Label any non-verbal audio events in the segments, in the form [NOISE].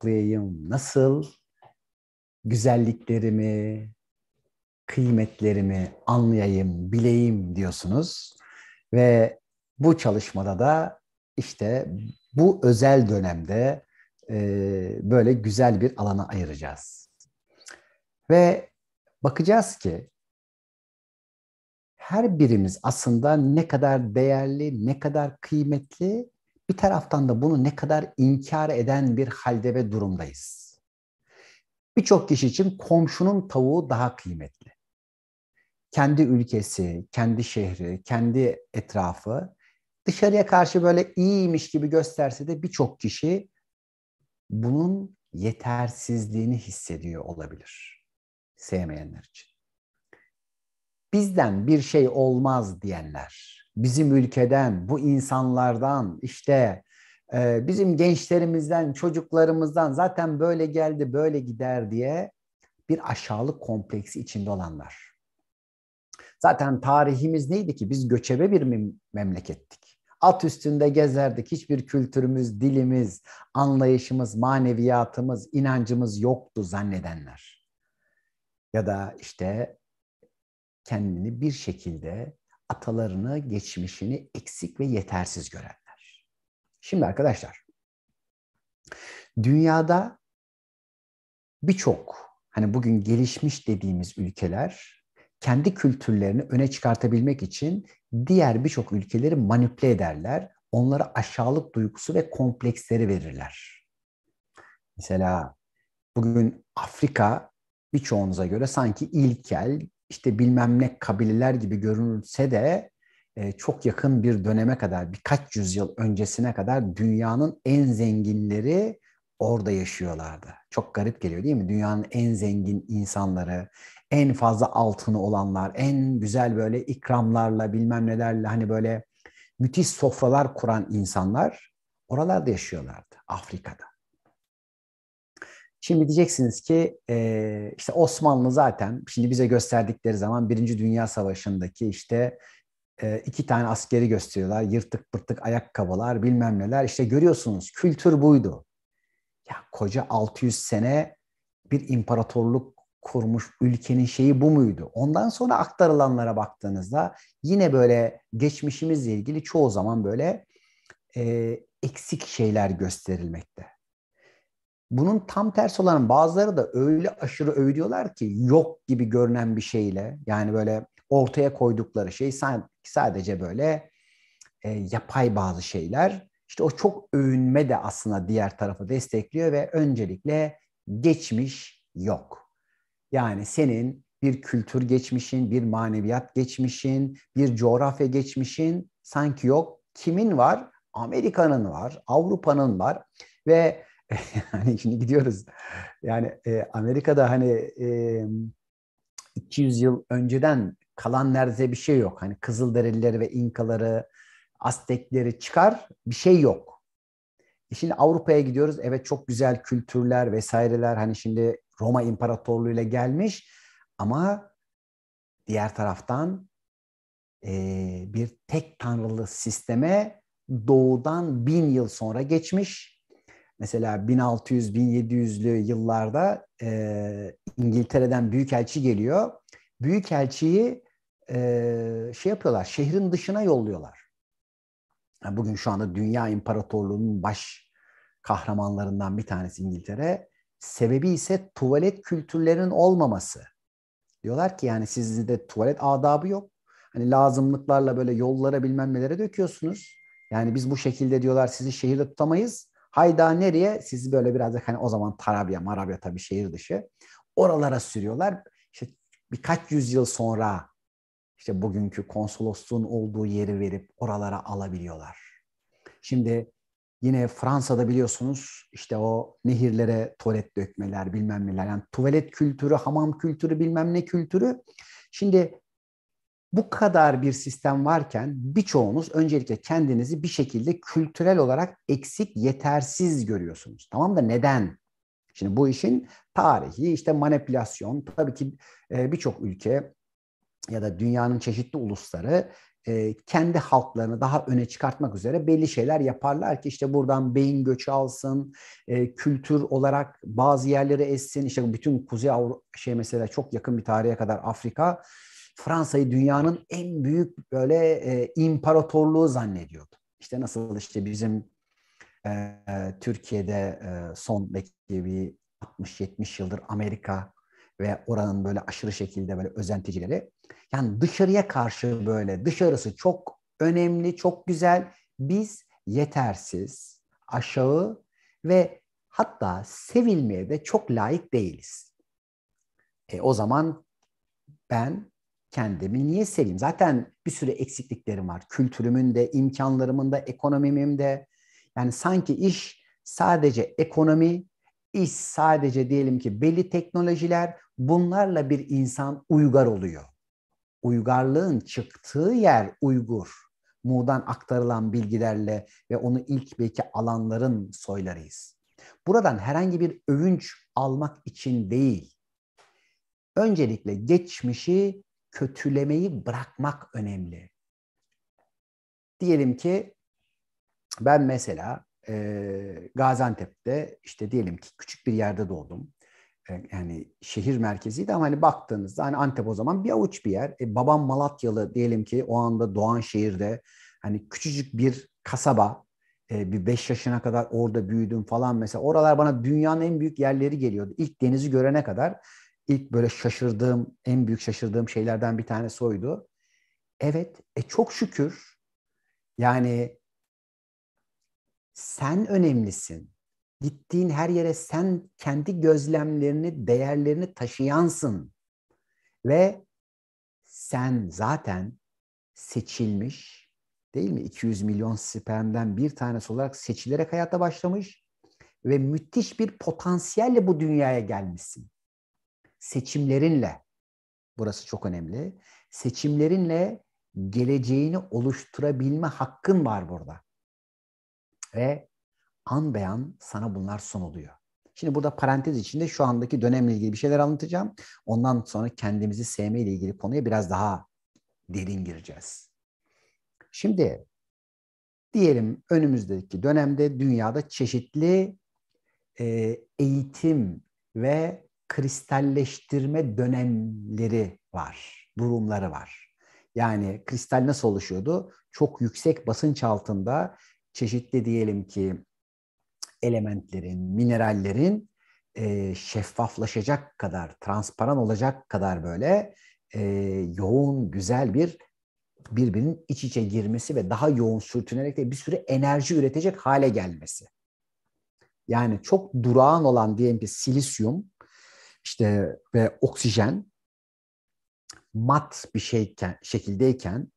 açıklayayım. Nasıl güzelliklerimi, kıymetlerimi anlayayım, bileyim diyorsunuz. Ve bu çalışmada da işte bu özel dönemde e, böyle güzel bir alana ayıracağız. Ve bakacağız ki her birimiz aslında ne kadar değerli, ne kadar kıymetli bir taraftan da bunu ne kadar inkar eden bir halde ve durumdayız. Birçok kişi için komşunun tavuğu daha kıymetli. Kendi ülkesi, kendi şehri, kendi etrafı dışarıya karşı böyle iyiymiş gibi gösterse de birçok kişi bunun yetersizliğini hissediyor olabilir sevmeyenler için. Bizden bir şey olmaz diyenler bizim ülkeden, bu insanlardan, işte e, bizim gençlerimizden, çocuklarımızdan zaten böyle geldi, böyle gider diye bir aşağılık kompleksi içinde olanlar. Zaten tarihimiz neydi ki? Biz göçebe bir memlekettik. At üstünde gezerdik. Hiçbir kültürümüz, dilimiz, anlayışımız, maneviyatımız, inancımız yoktu zannedenler. Ya da işte kendini bir şekilde atalarını, geçmişini eksik ve yetersiz görenler. Şimdi arkadaşlar, dünyada birçok hani bugün gelişmiş dediğimiz ülkeler kendi kültürlerini öne çıkartabilmek için diğer birçok ülkeleri manipüle ederler. Onlara aşağılık duygusu ve kompleksleri verirler. Mesela bugün Afrika birçoğunuza göre sanki ilkel, işte bilmem ne kabileler gibi görünse de e, çok yakın bir döneme kadar birkaç yüzyıl öncesine kadar dünyanın en zenginleri orada yaşıyorlardı. Çok garip geliyor değil mi? Dünyanın en zengin insanları, en fazla altını olanlar, en güzel böyle ikramlarla bilmem nelerle hani böyle müthiş sofralar kuran insanlar oralarda yaşıyorlardı Afrika'da. Şimdi diyeceksiniz ki e, işte Osmanlı zaten şimdi bize gösterdikleri zaman Birinci Dünya Savaşı'ndaki işte e, iki tane askeri gösteriyorlar. Yırtık pırtık ayakkabılar bilmem neler. İşte görüyorsunuz kültür buydu. Ya koca 600 sene bir imparatorluk kurmuş ülkenin şeyi bu muydu? Ondan sonra aktarılanlara baktığınızda yine böyle geçmişimizle ilgili çoğu zaman böyle e, eksik şeyler gösterilmekte. Bunun tam tersi olan bazıları da öyle aşırı övüyorlar ki yok gibi görünen bir şeyle yani böyle ortaya koydukları şey sadece böyle e, yapay bazı şeyler. İşte o çok övünme de aslında diğer tarafı destekliyor ve öncelikle geçmiş yok. Yani senin bir kültür geçmişin, bir maneviyat geçmişin, bir coğrafya geçmişin sanki yok. Kimin var? Amerika'nın var, Avrupa'nın var ve [LAUGHS] yani şimdi gidiyoruz. Yani e, Amerika'da hani e, 200 yıl önceden kalan nerede bir şey yok. Hani Kızılderilileri ve İnkaları, Aztekleri çıkar bir şey yok. E şimdi Avrupa'ya gidiyoruz. Evet çok güzel kültürler vesaireler hani şimdi Roma İmparatorluğu ile gelmiş ama diğer taraftan e, bir tek tanrılı sisteme doğudan bin yıl sonra geçmiş Mesela 1600-1700'lü yıllarda e, İngiltere'den büyükelçi geliyor. Büyükelçiyi e, şey yapıyorlar, şehrin dışına yolluyorlar. Yani bugün şu anda Dünya İmparatorluğu'nun baş kahramanlarından bir tanesi İngiltere. Sebebi ise tuvalet kültürlerinin olmaması. Diyorlar ki yani sizde tuvalet adabı yok. Hani lazımlıklarla böyle yollara bilmem nelere döküyorsunuz. Yani biz bu şekilde diyorlar sizi şehirde tutamayız. Hayda nereye? Sizi böyle birazcık hani o zaman Tarabya, Marabya tabii şehir dışı. Oralara sürüyorlar. İşte birkaç yüzyıl sonra işte bugünkü konsolosluğun olduğu yeri verip oralara alabiliyorlar. Şimdi yine Fransa'da biliyorsunuz işte o nehirlere tuvalet dökmeler bilmem neler. Yani tuvalet kültürü, hamam kültürü bilmem ne kültürü. Şimdi bu kadar bir sistem varken birçoğunuz öncelikle kendinizi bir şekilde kültürel olarak eksik, yetersiz görüyorsunuz. Tamam da neden? Şimdi bu işin tarihi, işte manipülasyon, tabii ki e, birçok ülke ya da dünyanın çeşitli ulusları e, kendi halklarını daha öne çıkartmak üzere belli şeyler yaparlar ki işte buradan beyin göçü alsın, e, kültür olarak bazı yerleri essin. İşte bütün Kuzey Avrupa şey mesela çok yakın bir tarihe kadar Afrika Fransa'yı dünyanın en büyük böyle e, imparatorluğu zannediyordu. İşte nasıl işte bizim e, Türkiye'de e, son belki bir 60-70 yıldır Amerika ve oranın böyle aşırı şekilde böyle özenticileri. Yani dışarıya karşı böyle dışarısı çok önemli, çok güzel. Biz yetersiz, aşağı ve hatta sevilmeye de çok layık değiliz. E, o zaman ben kendimi niye seveyim? Zaten bir sürü eksikliklerim var. Kültürümün de, imkanlarımın da, ekonomimin de. Yani sanki iş sadece ekonomi, iş sadece diyelim ki belli teknolojiler bunlarla bir insan uygar oluyor. Uygarlığın çıktığı yer Uygur. mudan aktarılan bilgilerle ve onu ilk belki alanların soylarıyız. Buradan herhangi bir övünç almak için değil. Öncelikle geçmişi kötülemeyi bırakmak önemli. Diyelim ki ben mesela e, Gaziantep'te işte diyelim ki küçük bir yerde doğdum. E, yani şehir merkeziydi ama hani baktığınızda hani Antep o zaman bir avuç bir yer. E, babam Malatyalı diyelim ki o anda doğan şehirde hani küçücük bir kasaba e, bir beş yaşına kadar orada büyüdüm falan mesela. Oralar bana dünyanın en büyük yerleri geliyordu. İlk denizi görene kadar ilk böyle şaşırdığım, en büyük şaşırdığım şeylerden bir tanesi oydu. Evet, e çok şükür yani sen önemlisin. Gittiğin her yere sen kendi gözlemlerini, değerlerini taşıyansın. Ve sen zaten seçilmiş değil mi? 200 milyon spermden bir tanesi olarak seçilerek hayata başlamış ve müthiş bir potansiyelle bu dünyaya gelmişsin seçimlerinle, burası çok önemli, seçimlerinle geleceğini oluşturabilme hakkın var burada. Ve an beyan sana bunlar sunuluyor. Şimdi burada parantez içinde şu andaki dönemle ilgili bir şeyler anlatacağım. Ondan sonra kendimizi sevme ile ilgili konuya biraz daha derin gireceğiz. Şimdi diyelim önümüzdeki dönemde dünyada çeşitli e, eğitim ve kristalleştirme dönemleri var, durumları var. Yani kristal nasıl oluşuyordu? Çok yüksek basınç altında çeşitli diyelim ki elementlerin, minerallerin e, şeffaflaşacak kadar, transparan olacak kadar böyle e, yoğun, güzel bir birbirinin iç içe girmesi ve daha yoğun sürtünerek de bir sürü enerji üretecek hale gelmesi. Yani çok durağan olan diyelim ki silisyum işte ve oksijen mat bir şeyken, şekildeyken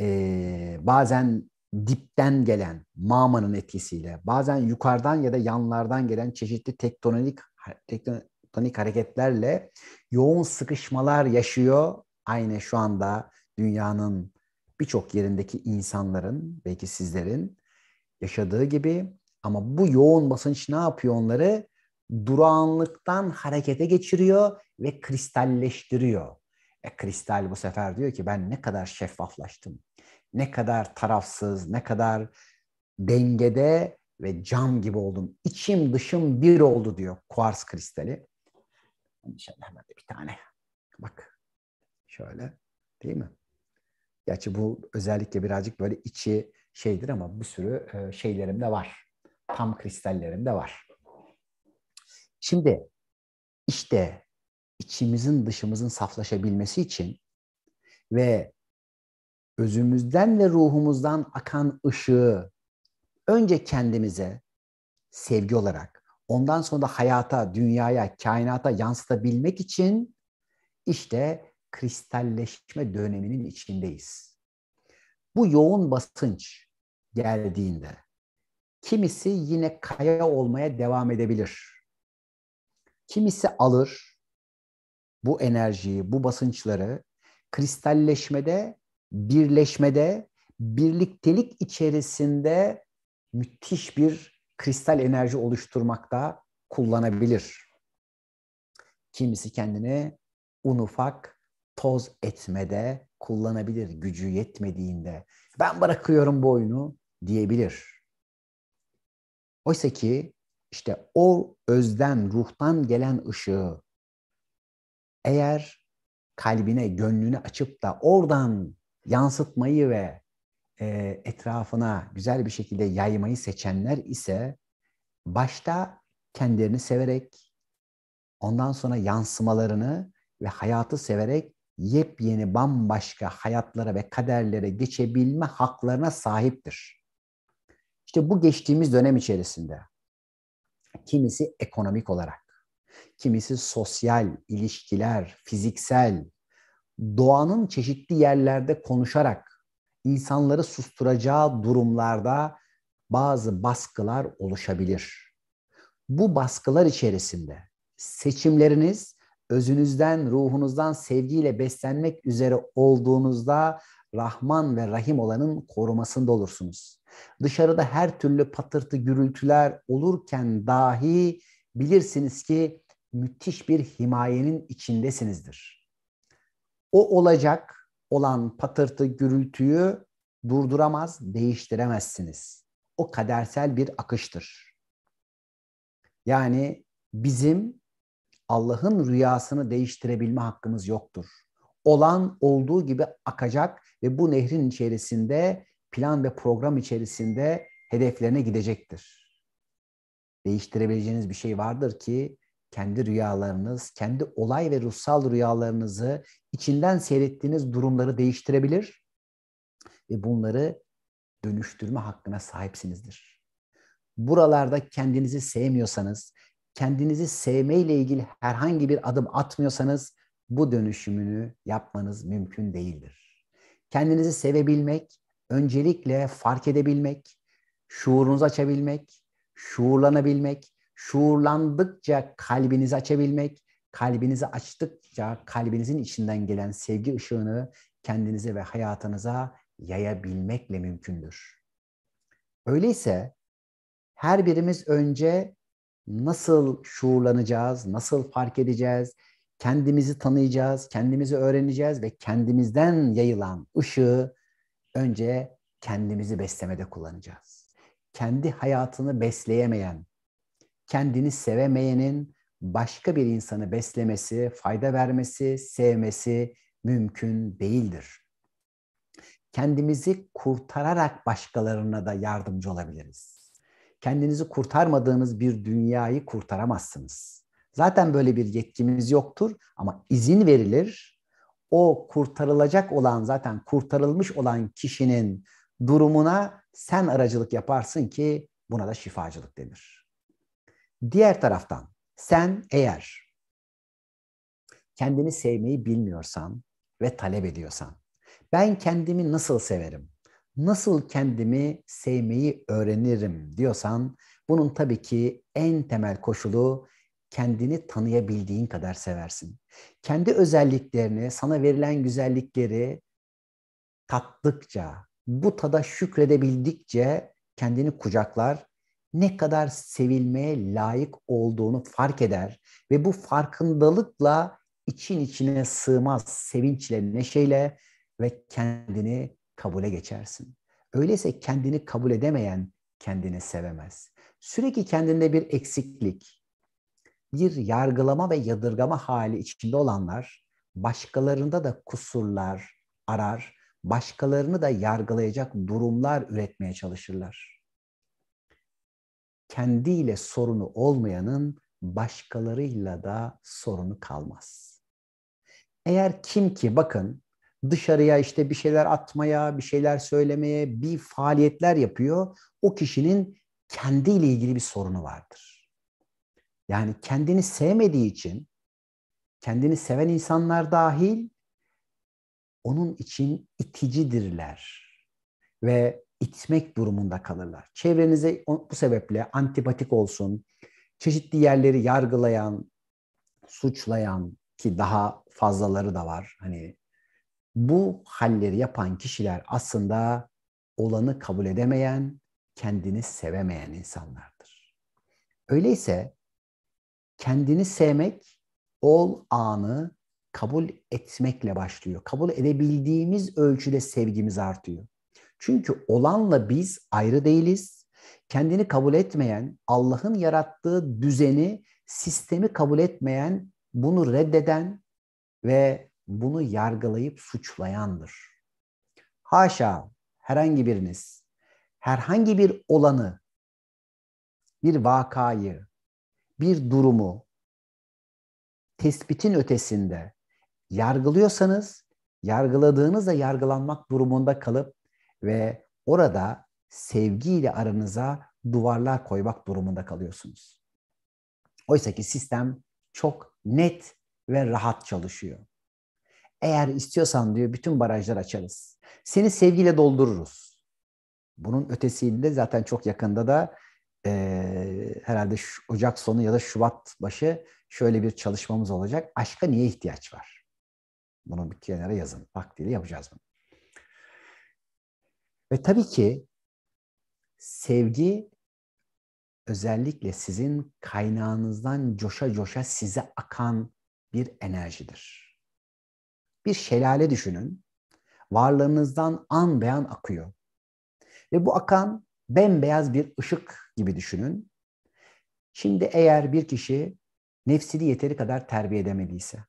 e, bazen dipten gelen mamanın etkisiyle, bazen yukarıdan ya da yanlardan gelen çeşitli tektonik tektonik hareketlerle yoğun sıkışmalar yaşıyor. Aynı şu anda dünyanın birçok yerindeki insanların, belki sizlerin yaşadığı gibi ama bu yoğun basınç ne yapıyor onları? durağanlıktan harekete geçiriyor ve kristalleştiriyor. E kristal bu sefer diyor ki ben ne kadar şeffaflaştım. Ne kadar tarafsız, ne kadar dengede ve cam gibi oldum. İçim dışım bir oldu diyor kuars kristali. İnşallah hemen de bir tane. Bak şöyle değil mi? Gerçi bu özellikle birazcık böyle içi şeydir ama bir sürü e, şeylerim de var. Tam kristallerim de var. Şimdi işte içimizin dışımızın saflaşabilmesi için ve özümüzden ve ruhumuzdan akan ışığı önce kendimize sevgi olarak, ondan sonra da hayata, dünyaya, kainata yansıtabilmek için işte kristalleşme döneminin içindeyiz. Bu yoğun basınç geldiğinde kimisi yine kaya olmaya devam edebilir. Kimisi alır bu enerjiyi, bu basınçları kristalleşmede, birleşmede, birliktelik içerisinde müthiş bir kristal enerji oluşturmakta kullanabilir. Kimisi kendini un ufak toz etmede kullanabilir gücü yetmediğinde. Ben bırakıyorum bu oyunu diyebilir. Oysa ki işte o özden, ruhtan gelen ışığı eğer kalbine, gönlünü açıp da oradan yansıtmayı ve e, etrafına güzel bir şekilde yaymayı seçenler ise başta kendilerini severek, ondan sonra yansımalarını ve hayatı severek yepyeni bambaşka hayatlara ve kaderlere geçebilme haklarına sahiptir. İşte bu geçtiğimiz dönem içerisinde Kimisi ekonomik olarak, kimisi sosyal, ilişkiler, fiziksel, doğanın çeşitli yerlerde konuşarak insanları susturacağı durumlarda bazı baskılar oluşabilir. Bu baskılar içerisinde seçimleriniz özünüzden, ruhunuzdan sevgiyle beslenmek üzere olduğunuzda Rahman ve Rahim olanın korumasında olursunuz. Dışarıda her türlü patırtı gürültüler olurken dahi bilirsiniz ki müthiş bir himayenin içindesinizdir. O olacak olan patırtı gürültüyü durduramaz, değiştiremezsiniz. O kadersel bir akıştır. Yani bizim Allah'ın rüyasını değiştirebilme hakkımız yoktur olan olduğu gibi akacak ve bu nehrin içerisinde plan ve program içerisinde hedeflerine gidecektir. Değiştirebileceğiniz bir şey vardır ki kendi rüyalarınız, kendi olay ve ruhsal rüyalarınızı içinden seyrettiğiniz durumları değiştirebilir ve bunları dönüştürme hakkına sahipsinizdir. Buralarda kendinizi sevmiyorsanız, kendinizi sevmeyle ilgili herhangi bir adım atmıyorsanız bu dönüşümünü yapmanız mümkün değildir. Kendinizi sevebilmek, öncelikle fark edebilmek, şuurunuzu açabilmek, şuurlanabilmek, şuurlandıkça kalbinizi açabilmek, kalbinizi açtıkça kalbinizin içinden gelen sevgi ışığını kendinize ve hayatınıza yayabilmekle mümkündür. Öyleyse her birimiz önce nasıl şuurlanacağız, nasıl fark edeceğiz, kendimizi tanıyacağız, kendimizi öğreneceğiz ve kendimizden yayılan ışığı önce kendimizi beslemede kullanacağız. Kendi hayatını besleyemeyen, kendini sevemeyenin başka bir insanı beslemesi, fayda vermesi, sevmesi mümkün değildir. Kendimizi kurtararak başkalarına da yardımcı olabiliriz. Kendinizi kurtarmadığınız bir dünyayı kurtaramazsınız Zaten böyle bir yetkimiz yoktur ama izin verilir. O kurtarılacak olan zaten kurtarılmış olan kişinin durumuna sen aracılık yaparsın ki buna da şifacılık denir. Diğer taraftan sen eğer kendini sevmeyi bilmiyorsan ve talep ediyorsan ben kendimi nasıl severim? Nasıl kendimi sevmeyi öğrenirim diyorsan bunun tabii ki en temel koşulu kendini tanıyabildiğin kadar seversin. Kendi özelliklerini, sana verilen güzellikleri tattıkça, bu tada şükredebildikçe kendini kucaklar, ne kadar sevilmeye layık olduğunu fark eder ve bu farkındalıkla için içine sığmaz sevinçle, neşeyle ve kendini kabule geçersin. Öyleyse kendini kabul edemeyen kendini sevemez. Sürekli kendinde bir eksiklik, bir yargılama ve yadırgama hali içinde olanlar başkalarında da kusurlar arar, başkalarını da yargılayacak durumlar üretmeye çalışırlar. Kendiyle sorunu olmayanın başkalarıyla da sorunu kalmaz. Eğer kim ki bakın dışarıya işte bir şeyler atmaya, bir şeyler söylemeye, bir faaliyetler yapıyor, o kişinin kendiyle ilgili bir sorunu vardır yani kendini sevmediği için kendini seven insanlar dahil onun için iticidirler ve itmek durumunda kalırlar. Çevrenize bu sebeple antipatik olsun, çeşitli yerleri yargılayan, suçlayan ki daha fazlaları da var. Hani bu halleri yapan kişiler aslında olanı kabul edemeyen, kendini sevemeyen insanlardır. Öyleyse kendini sevmek ol anı kabul etmekle başlıyor. Kabul edebildiğimiz ölçüde sevgimiz artıyor. Çünkü olanla biz ayrı değiliz. Kendini kabul etmeyen, Allah'ın yarattığı düzeni, sistemi kabul etmeyen, bunu reddeden ve bunu yargılayıp suçlayandır. Haşa herhangi biriniz herhangi bir olanı, bir vakayı, bir durumu tespitin ötesinde yargılıyorsanız yargıladığınızda yargılanmak durumunda kalıp ve orada sevgiyle aranıza duvarlar koymak durumunda kalıyorsunuz. Oysa ki sistem çok net ve rahat çalışıyor. Eğer istiyorsan diyor bütün barajlar açarız. Seni sevgiyle doldururuz. Bunun ötesinde zaten çok yakında da e, herhalde Ocak sonu ya da Şubat başı şöyle bir çalışmamız olacak. Aşka niye ihtiyaç var? Bunu bir kenara yazın. Vaktiyle yapacağız bunu. Ve tabii ki sevgi özellikle sizin kaynağınızdan coşa coşa size akan bir enerjidir. Bir şelale düşünün. Varlığınızdan an beyan akıyor. Ve bu akan bembeyaz bir ışık gibi düşünün. Şimdi eğer bir kişi nefsini yeteri kadar terbiye edemediyse,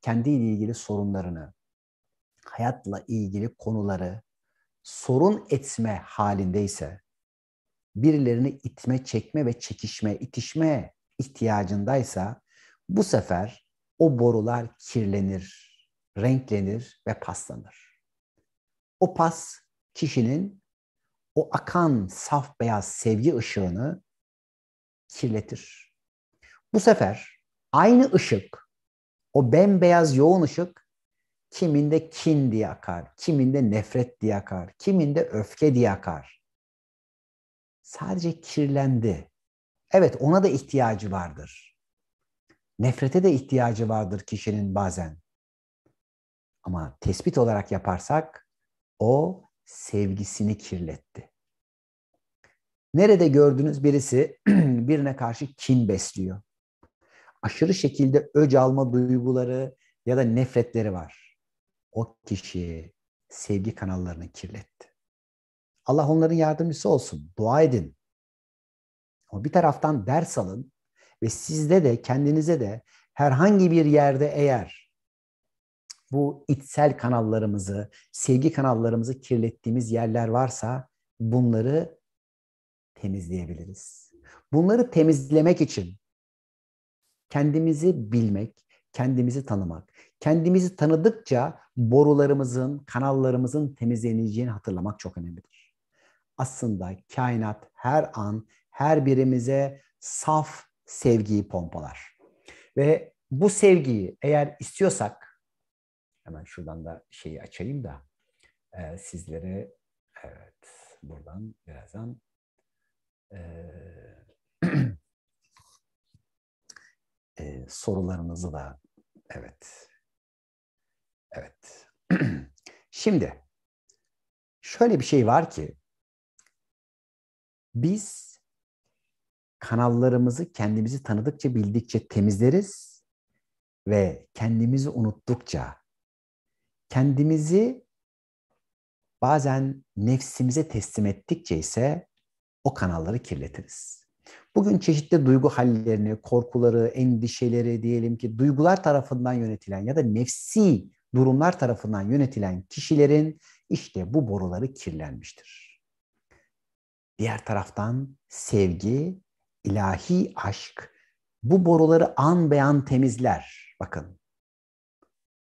kendiyle ilgili sorunlarını, hayatla ilgili konuları sorun etme halindeyse, birilerini itme, çekme ve çekişme, itişme ihtiyacındaysa bu sefer o borular kirlenir, renklenir ve paslanır. O pas kişinin o akan saf beyaz sevgi ışığını kirletir. Bu sefer aynı ışık, o bembeyaz yoğun ışık kiminde kin diye akar, kiminde nefret diye akar, kiminde öfke diye akar. Sadece kirlendi. Evet ona da ihtiyacı vardır. Nefrete de ihtiyacı vardır kişinin bazen. Ama tespit olarak yaparsak o sevgisini kirletti. Nerede gördünüz birisi [CLEARS THROAT] birine karşı kin besliyor. Aşırı şekilde öc alma duyguları ya da nefretleri var. O kişi sevgi kanallarını kirletti. Allah onların yardımcısı olsun. Dua edin. Ama bir taraftan ders alın ve sizde de kendinize de herhangi bir yerde eğer bu içsel kanallarımızı, sevgi kanallarımızı kirlettiğimiz yerler varsa bunları temizleyebiliriz. Bunları temizlemek için kendimizi bilmek, kendimizi tanımak, kendimizi tanıdıkça borularımızın, kanallarımızın temizleneceğini hatırlamak çok önemlidir. Aslında kainat her an her birimize saf sevgiyi pompalar. Ve bu sevgiyi eğer istiyorsak, hemen şuradan da şeyi açayım da e, sizlere evet buradan birazdan e, [CLEARS THROAT] sorularınızı da evet evet [CLEARS THROAT] şimdi şöyle bir şey var ki biz kanallarımızı kendimizi tanıdıkça bildikçe temizleriz ve kendimizi unuttukça kendimizi bazen nefsimize teslim ettikçe ise o kanalları kirletiriz. Bugün çeşitli duygu hallerini, korkuları, endişeleri diyelim ki duygular tarafından yönetilen ya da nefsi durumlar tarafından yönetilen kişilerin işte bu boruları kirlenmiştir. Diğer taraftan sevgi, ilahi aşk bu boruları an beyan temizler. Bakın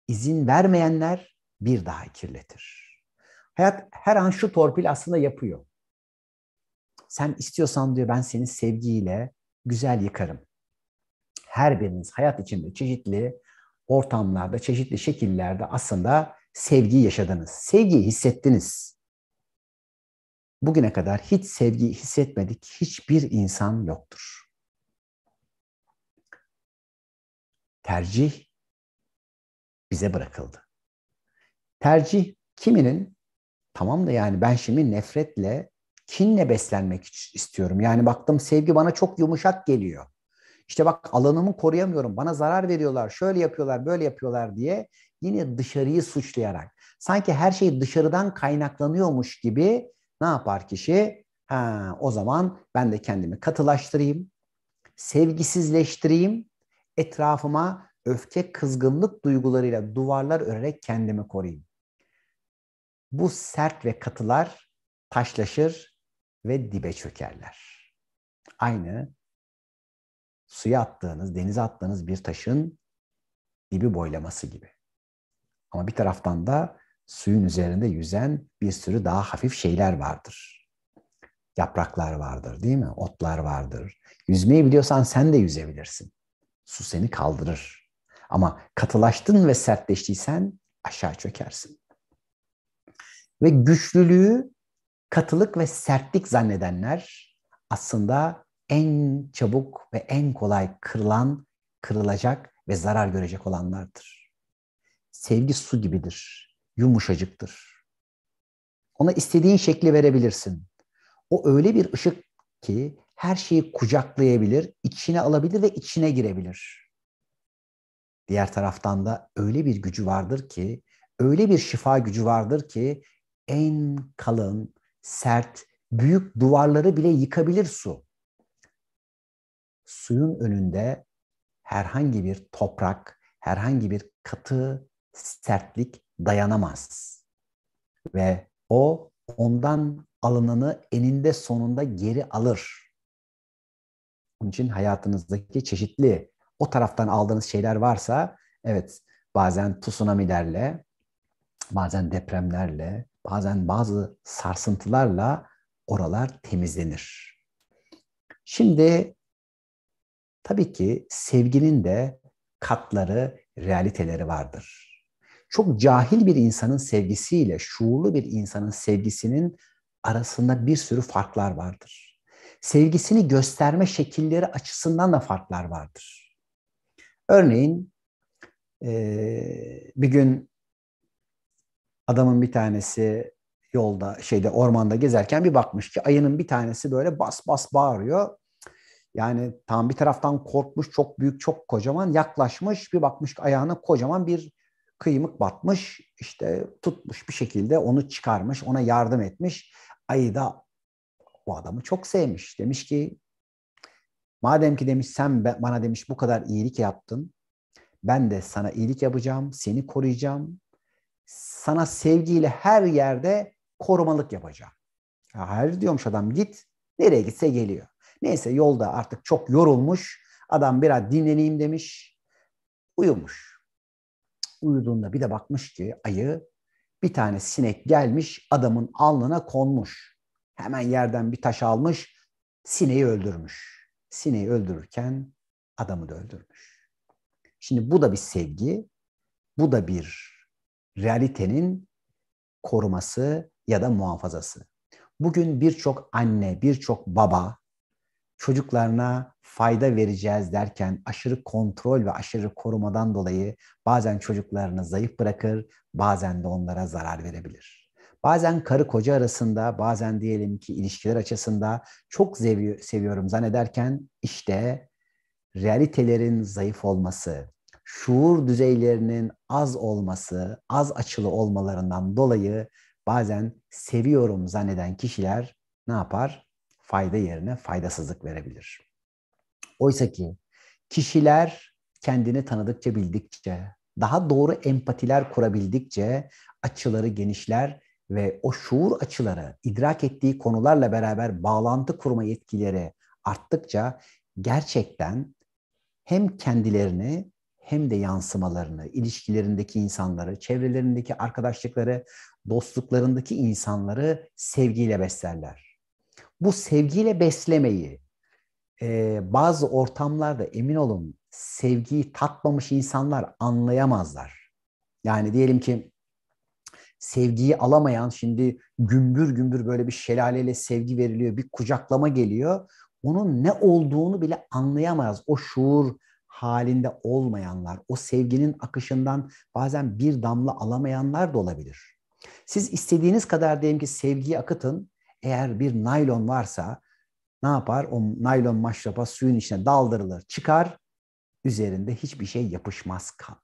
izin vermeyenler bir daha kirletir. Hayat her an şu torpil aslında yapıyor. Sen istiyorsan diyor ben seni sevgiyle güzel yıkarım. Her biriniz hayat içinde çeşitli ortamlarda, çeşitli şekillerde aslında sevgi yaşadınız. Sevgiyi hissettiniz. Bugüne kadar hiç sevgi hissetmedik hiçbir insan yoktur. Tercih bize bırakıldı. Tercih kiminin tamam da yani ben şimdi nefretle kinle beslenmek istiyorum. Yani baktım sevgi bana çok yumuşak geliyor. İşte bak alanımı koruyamıyorum. Bana zarar veriyorlar. Şöyle yapıyorlar, böyle yapıyorlar diye yine dışarıyı suçlayarak. Sanki her şey dışarıdan kaynaklanıyormuş gibi ne yapar kişi? Ha, o zaman ben de kendimi katılaştırayım, sevgisizleştireyim, etrafıma öfke, kızgınlık duygularıyla duvarlar örerek kendimi koruyayım. Bu sert ve katılar taşlaşır, ve dibe çökerler. Aynı suya attığınız, denize attığınız bir taşın dibi boylaması gibi. Ama bir taraftan da suyun üzerinde yüzen bir sürü daha hafif şeyler vardır. Yapraklar vardır değil mi? Otlar vardır. Yüzmeyi biliyorsan sen de yüzebilirsin. Su seni kaldırır. Ama katılaştın ve sertleştiysen aşağı çökersin. Ve güçlülüğü katılık ve sertlik zannedenler aslında en çabuk ve en kolay kırılan, kırılacak ve zarar görecek olanlardır. Sevgi su gibidir, yumuşacıktır. Ona istediğin şekli verebilirsin. O öyle bir ışık ki her şeyi kucaklayabilir, içine alabilir ve içine girebilir. Diğer taraftan da öyle bir gücü vardır ki, öyle bir şifa gücü vardır ki en kalın, sert, büyük duvarları bile yıkabilir su. Suyun önünde herhangi bir toprak, herhangi bir katı sertlik dayanamaz. Ve o ondan alınanı eninde sonunda geri alır. Onun için hayatınızdaki çeşitli o taraftan aldığınız şeyler varsa evet bazen tsunamilerle, bazen depremlerle, bazen bazı sarsıntılarla oralar temizlenir. Şimdi tabii ki sevginin de katları, realiteleri vardır. Çok cahil bir insanın sevgisiyle şuurlu bir insanın sevgisinin arasında bir sürü farklar vardır. Sevgisini gösterme şekilleri açısından da farklar vardır. Örneğin bir gün Adamın bir tanesi yolda şeyde ormanda gezerken bir bakmış ki ayının bir tanesi böyle bas bas bağırıyor. Yani tam bir taraftan korkmuş çok büyük çok kocaman yaklaşmış bir bakmış ki ayağına kocaman bir kıymık batmış işte tutmuş bir şekilde onu çıkarmış ona yardım etmiş. Ayı da o adamı çok sevmiş demiş ki madem ki demiş sen bana demiş bu kadar iyilik yaptın ben de sana iyilik yapacağım seni koruyacağım sana sevgiyle her yerde korumalık yapacağım. Ya hayır diyormuş adam git. Nereye gitse geliyor. Neyse yolda artık çok yorulmuş. Adam biraz dinleneyim demiş. Uyumuş. Uyuduğunda bir de bakmış ki ayı bir tane sinek gelmiş adamın alnına konmuş. Hemen yerden bir taş almış sineği öldürmüş. Sineği öldürürken adamı da öldürmüş. Şimdi bu da bir sevgi, bu da bir realitenin koruması ya da muhafazası. Bugün birçok anne, birçok baba çocuklarına fayda vereceğiz derken aşırı kontrol ve aşırı korumadan dolayı bazen çocuklarını zayıf bırakır, bazen de onlara zarar verebilir. Bazen karı koca arasında, bazen diyelim ki ilişkiler açısında çok seviyorum zannederken işte realitelerin zayıf olması, şuur düzeylerinin az olması, az açılı olmalarından dolayı bazen seviyorum zanneden kişiler ne yapar? Fayda yerine faydasızlık verebilir. Oysa ki kişiler kendini tanıdıkça bildikçe, daha doğru empatiler kurabildikçe açıları genişler ve o şuur açıları idrak ettiği konularla beraber bağlantı kurma yetkileri arttıkça gerçekten hem kendilerini hem de yansımalarını, ilişkilerindeki insanları, çevrelerindeki arkadaşlıkları, dostluklarındaki insanları sevgiyle beslerler. Bu sevgiyle beslemeyi e, bazı ortamlarda emin olun sevgiyi tatmamış insanlar anlayamazlar. Yani diyelim ki sevgiyi alamayan şimdi gümbür gümbür böyle bir şelaleyle sevgi veriliyor, bir kucaklama geliyor. Onun ne olduğunu bile anlayamaz. O şuur halinde olmayanlar, o sevginin akışından bazen bir damla alamayanlar da olabilir. Siz istediğiniz kadar diyelim ki sevgiyi akıtın. Eğer bir naylon varsa ne yapar? O naylon maşrapa suyun içine daldırılır, çıkar. Üzerinde hiçbir şey yapışmaz kan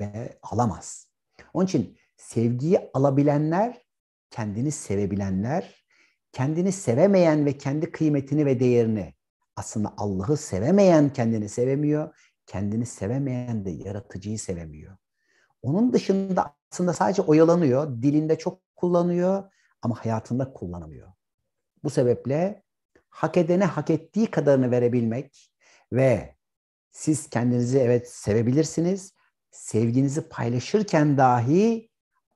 ve alamaz. Onun için sevgiyi alabilenler, kendini sevebilenler, kendini sevemeyen ve kendi kıymetini ve değerini aslında Allah'ı sevemeyen kendini sevemiyor kendini sevemeyen de yaratıcıyı sevemiyor. Onun dışında aslında sadece oyalanıyor, dilinde çok kullanıyor ama hayatında kullanamıyor. Bu sebeple hak edene hak ettiği kadarını verebilmek ve siz kendinizi evet sevebilirsiniz. Sevginizi paylaşırken dahi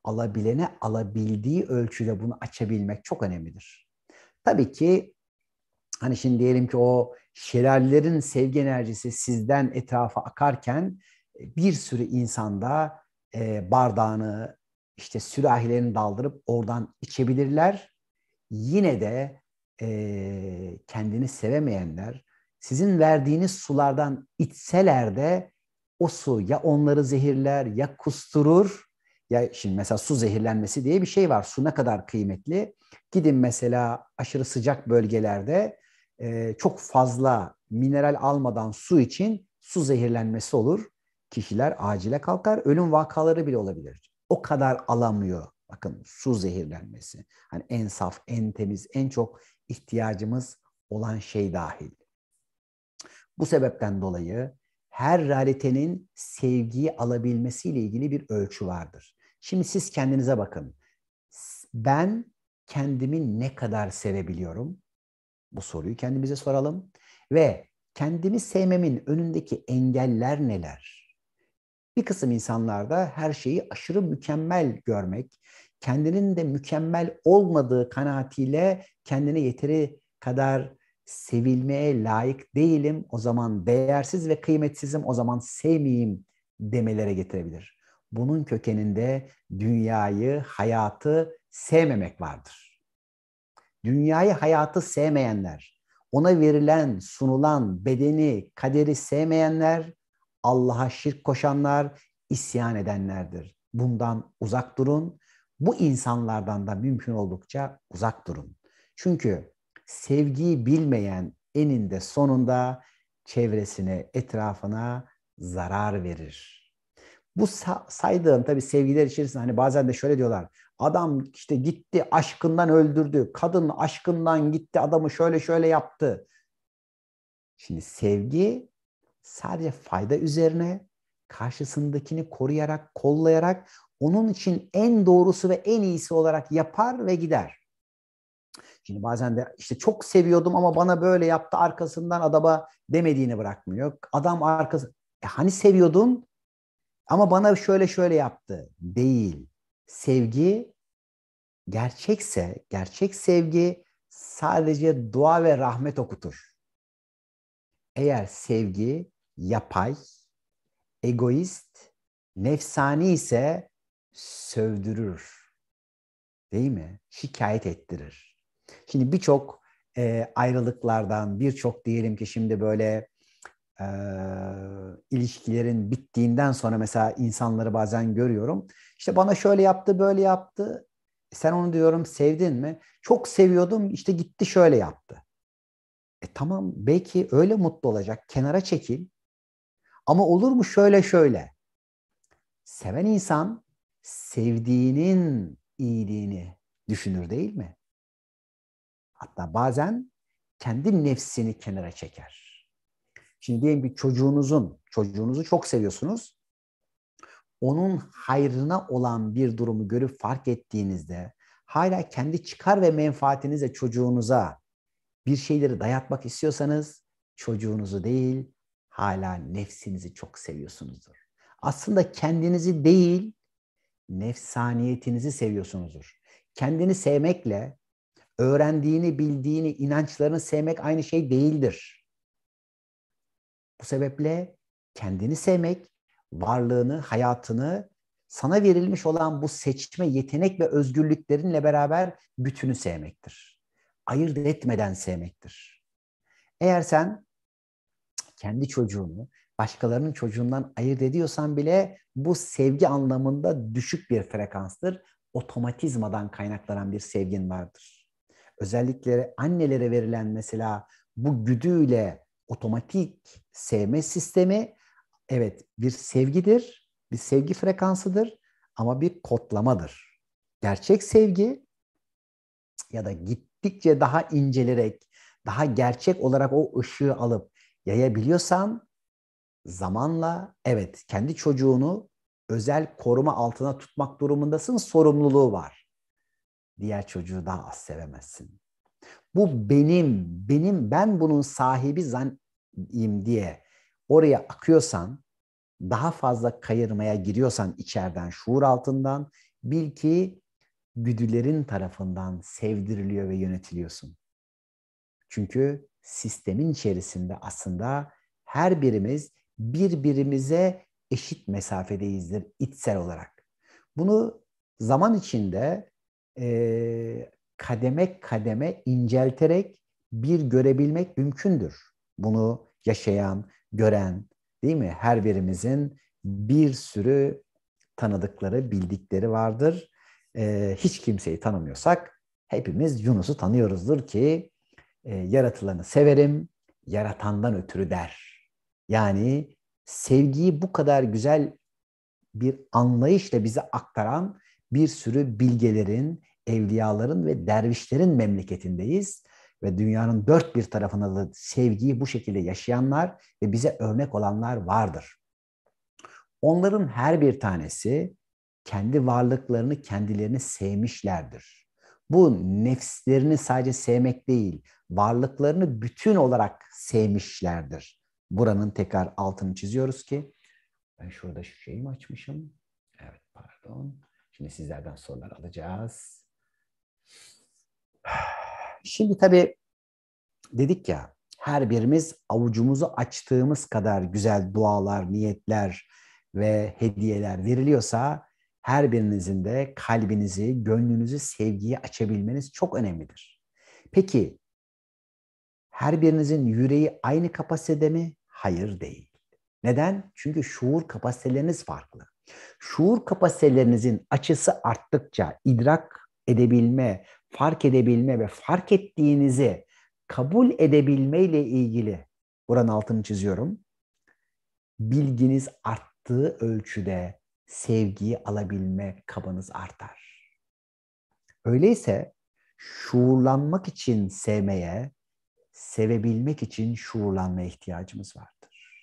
alabilene alabildiği ölçüde bunu açabilmek çok önemlidir. Tabii ki hani şimdi diyelim ki o şelallerin sevgi enerjisi sizden etrafa akarken e, bir sürü insanda e, bardağını işte sürahilerini daldırıp oradan içebilirler. Yine de e, kendini sevemeyenler sizin verdiğiniz sulardan içseler de o su ya onları zehirler ya kusturur. Ya şimdi mesela su zehirlenmesi diye bir şey var. Su ne kadar kıymetli. Gidin mesela aşırı sıcak bölgelerde e, çok fazla mineral almadan su için su zehirlenmesi olur. Kişiler acile kalkar. Ölüm vakaları bile olabilir. O kadar alamıyor. Bakın su zehirlenmesi. Hani en saf, en temiz, en çok ihtiyacımız olan şey dahil. Bu sebepten dolayı her realitenin sevgiyi alabilmesiyle ilgili bir ölçü vardır. Şimdi siz kendinize bakın. Ben kendimi ne kadar sevebiliyorum? Bu soruyu kendimize soralım ve kendimi sevmemin önündeki engeller neler? Bir kısım insanlarda her şeyi aşırı mükemmel görmek, kendinin de mükemmel olmadığı kanaatiyle kendine yeteri kadar sevilmeye layık değilim, o zaman değersiz ve kıymetsizim, o zaman sevmeyeyim demelere getirebilir. Bunun kökeninde dünyayı, hayatı sevmemek vardır dünyayı hayatı sevmeyenler, ona verilen, sunulan bedeni, kaderi sevmeyenler, Allah'a şirk koşanlar, isyan edenlerdir. Bundan uzak durun. Bu insanlardan da mümkün oldukça uzak durun. Çünkü sevgiyi bilmeyen eninde sonunda çevresine, etrafına zarar verir. Bu saydığım tabii sevgiler içerisinde hani bazen de şöyle diyorlar. Adam işte gitti aşkından öldürdü. Kadın aşkından gitti adamı şöyle şöyle yaptı. Şimdi sevgi sadece fayda üzerine karşısındakini koruyarak, kollayarak onun için en doğrusu ve en iyisi olarak yapar ve gider. Şimdi bazen de işte çok seviyordum ama bana böyle yaptı arkasından adama demediğini bırakmıyor. Adam arkası e hani seviyordun ama bana şöyle şöyle yaptı. Değil sevgi gerçekse, gerçek sevgi sadece dua ve rahmet okutur. Eğer sevgi yapay, egoist, nefsani ise sövdürür. Değil mi? Şikayet ettirir. Şimdi birçok e, ayrılıklardan, birçok diyelim ki şimdi böyle e, ilişkilerin bittiğinden sonra mesela insanları bazen görüyorum. İşte bana şöyle yaptı, böyle yaptı. E, sen onu diyorum sevdin mi? Çok seviyordum İşte gitti şöyle yaptı. E tamam belki öyle mutlu olacak. Kenara çekil. Ama olur mu şöyle şöyle. Seven insan sevdiğinin iyiliğini düşünür değil mi? Hatta bazen kendi nefsini kenara çeker Şimdi diyelim bir çocuğunuzun, çocuğunuzu çok seviyorsunuz. Onun hayrına olan bir durumu görüp fark ettiğinizde hala kendi çıkar ve menfaatinize çocuğunuza bir şeyleri dayatmak istiyorsanız çocuğunuzu değil hala nefsinizi çok seviyorsunuzdur. Aslında kendinizi değil nefsaniyetinizi seviyorsunuzdur. Kendini sevmekle öğrendiğini, bildiğini, inançlarını sevmek aynı şey değildir. Bu sebeple kendini sevmek, varlığını, hayatını, sana verilmiş olan bu seçme, yetenek ve özgürlüklerinle beraber bütünü sevmektir. Ayırt etmeden sevmektir. Eğer sen kendi çocuğunu başkalarının çocuğundan ayırt ediyorsan bile bu sevgi anlamında düşük bir frekanstır. Otomatizmadan kaynaklanan bir sevgin vardır. Özellikle annelere verilen mesela bu güdüyle otomatik sevme sistemi evet bir sevgidir, bir sevgi frekansıdır ama bir kodlamadır. Gerçek sevgi ya da gittikçe daha incelerek, daha gerçek olarak o ışığı alıp yayabiliyorsan zamanla evet kendi çocuğunu özel koruma altına tutmak durumundasın, sorumluluğu var. Diğer çocuğu daha az sevemezsin. Bu benim, benim, ben bunun sahibi zaniyim diye oraya akıyorsan, daha fazla kayırmaya giriyorsan içeriden, şuur altından bil ki güdülerin tarafından sevdiriliyor ve yönetiliyorsun. Çünkü sistemin içerisinde aslında her birimiz birbirimize eşit mesafedeyizdir içsel olarak. Bunu zaman içinde e, kademe kademe incelterek bir görebilmek mümkündür. Bunu yaşayan, gören değil mi? Her birimizin bir sürü tanıdıkları, bildikleri vardır. Ee, hiç kimseyi tanımıyorsak hepimiz Yunus'u tanıyoruzdur ki e, yaratılanı severim, yaratandan ötürü der. Yani sevgiyi bu kadar güzel bir anlayışla bize aktaran bir sürü bilgelerin, evliyaların ve dervişlerin memleketindeyiz ve dünyanın dört bir tarafında da sevgiyi bu şekilde yaşayanlar ve bize örnek olanlar vardır. Onların her bir tanesi kendi varlıklarını kendilerini sevmişlerdir. Bu nefslerini sadece sevmek değil, varlıklarını bütün olarak sevmişlerdir. Buranın tekrar altını çiziyoruz ki ben şurada şu şeyimi açmışım. Evet pardon. Şimdi sizlerden sorular alacağız. Şimdi tabii dedik ya her birimiz avucumuzu açtığımız kadar güzel dualar, niyetler ve hediyeler veriliyorsa her birinizin de kalbinizi, gönlünüzü sevgiye açabilmeniz çok önemlidir. Peki her birinizin yüreği aynı kapasitede mi? Hayır değil. Neden? Çünkü şuur kapasiteleriniz farklı. Şuur kapasitelerinizin açısı arttıkça idrak edebilme, fark edebilme ve fark ettiğinizi kabul edebilme ile ilgili buranın altını çiziyorum. Bilginiz arttığı ölçüde sevgiyi alabilme kabınız artar. Öyleyse şuurlanmak için sevmeye, sevebilmek için şuurlanmaya ihtiyacımız vardır.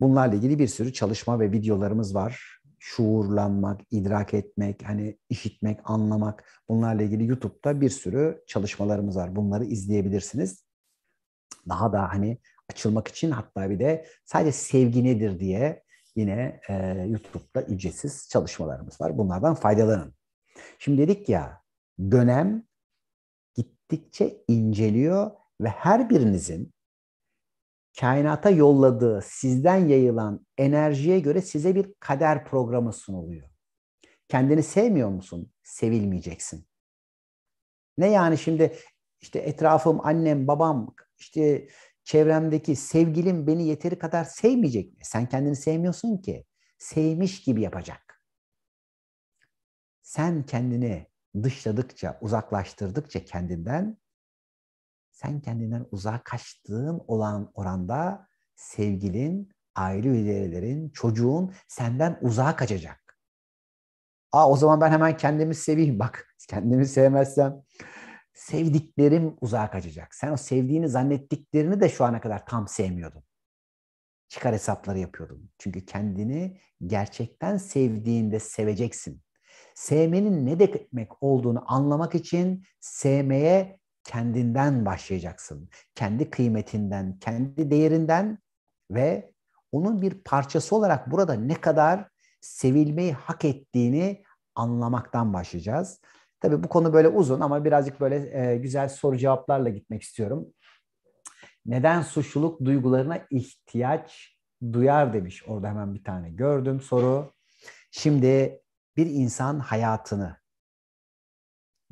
Bunlarla ilgili bir sürü çalışma ve videolarımız var şuurlanmak, idrak etmek, hani işitmek, anlamak bunlarla ilgili YouTube'da bir sürü çalışmalarımız var. Bunları izleyebilirsiniz. Daha da hani açılmak için hatta bir de sadece sevgi nedir diye yine e, YouTube'da ücretsiz çalışmalarımız var. Bunlardan faydalanın. Şimdi dedik ya dönem gittikçe inceliyor ve her birinizin kainata yolladığı, sizden yayılan enerjiye göre size bir kader programı sunuluyor. Kendini sevmiyor musun? Sevilmeyeceksin. Ne yani şimdi işte etrafım, annem, babam, işte çevremdeki sevgilim beni yeteri kadar sevmeyecek mi? Sen kendini sevmiyorsun ki. Sevmiş gibi yapacak. Sen kendini dışladıkça, uzaklaştırdıkça kendinden sen kendinden uzağa kaçtığın olan oranda sevgilin, aile üyelerin, çocuğun senden uzağa kaçacak. Aa o zaman ben hemen kendimi seveyim bak. Kendimi sevmezsem sevdiklerim uzağa kaçacak. Sen o sevdiğini zannettiklerini de şu ana kadar tam sevmiyordun. Çıkar hesapları yapıyordun. Çünkü kendini gerçekten sevdiğinde seveceksin. Sevmenin ne demek olduğunu anlamak için sevmeye kendinden başlayacaksın. Kendi kıymetinden, kendi değerinden ve onun bir parçası olarak burada ne kadar sevilmeyi hak ettiğini anlamaktan başlayacağız. Tabii bu konu böyle uzun ama birazcık böyle e, güzel soru cevaplarla gitmek istiyorum. Neden suçluluk duygularına ihtiyaç duyar demiş. Orada hemen bir tane gördüm soru. Şimdi bir insan hayatını,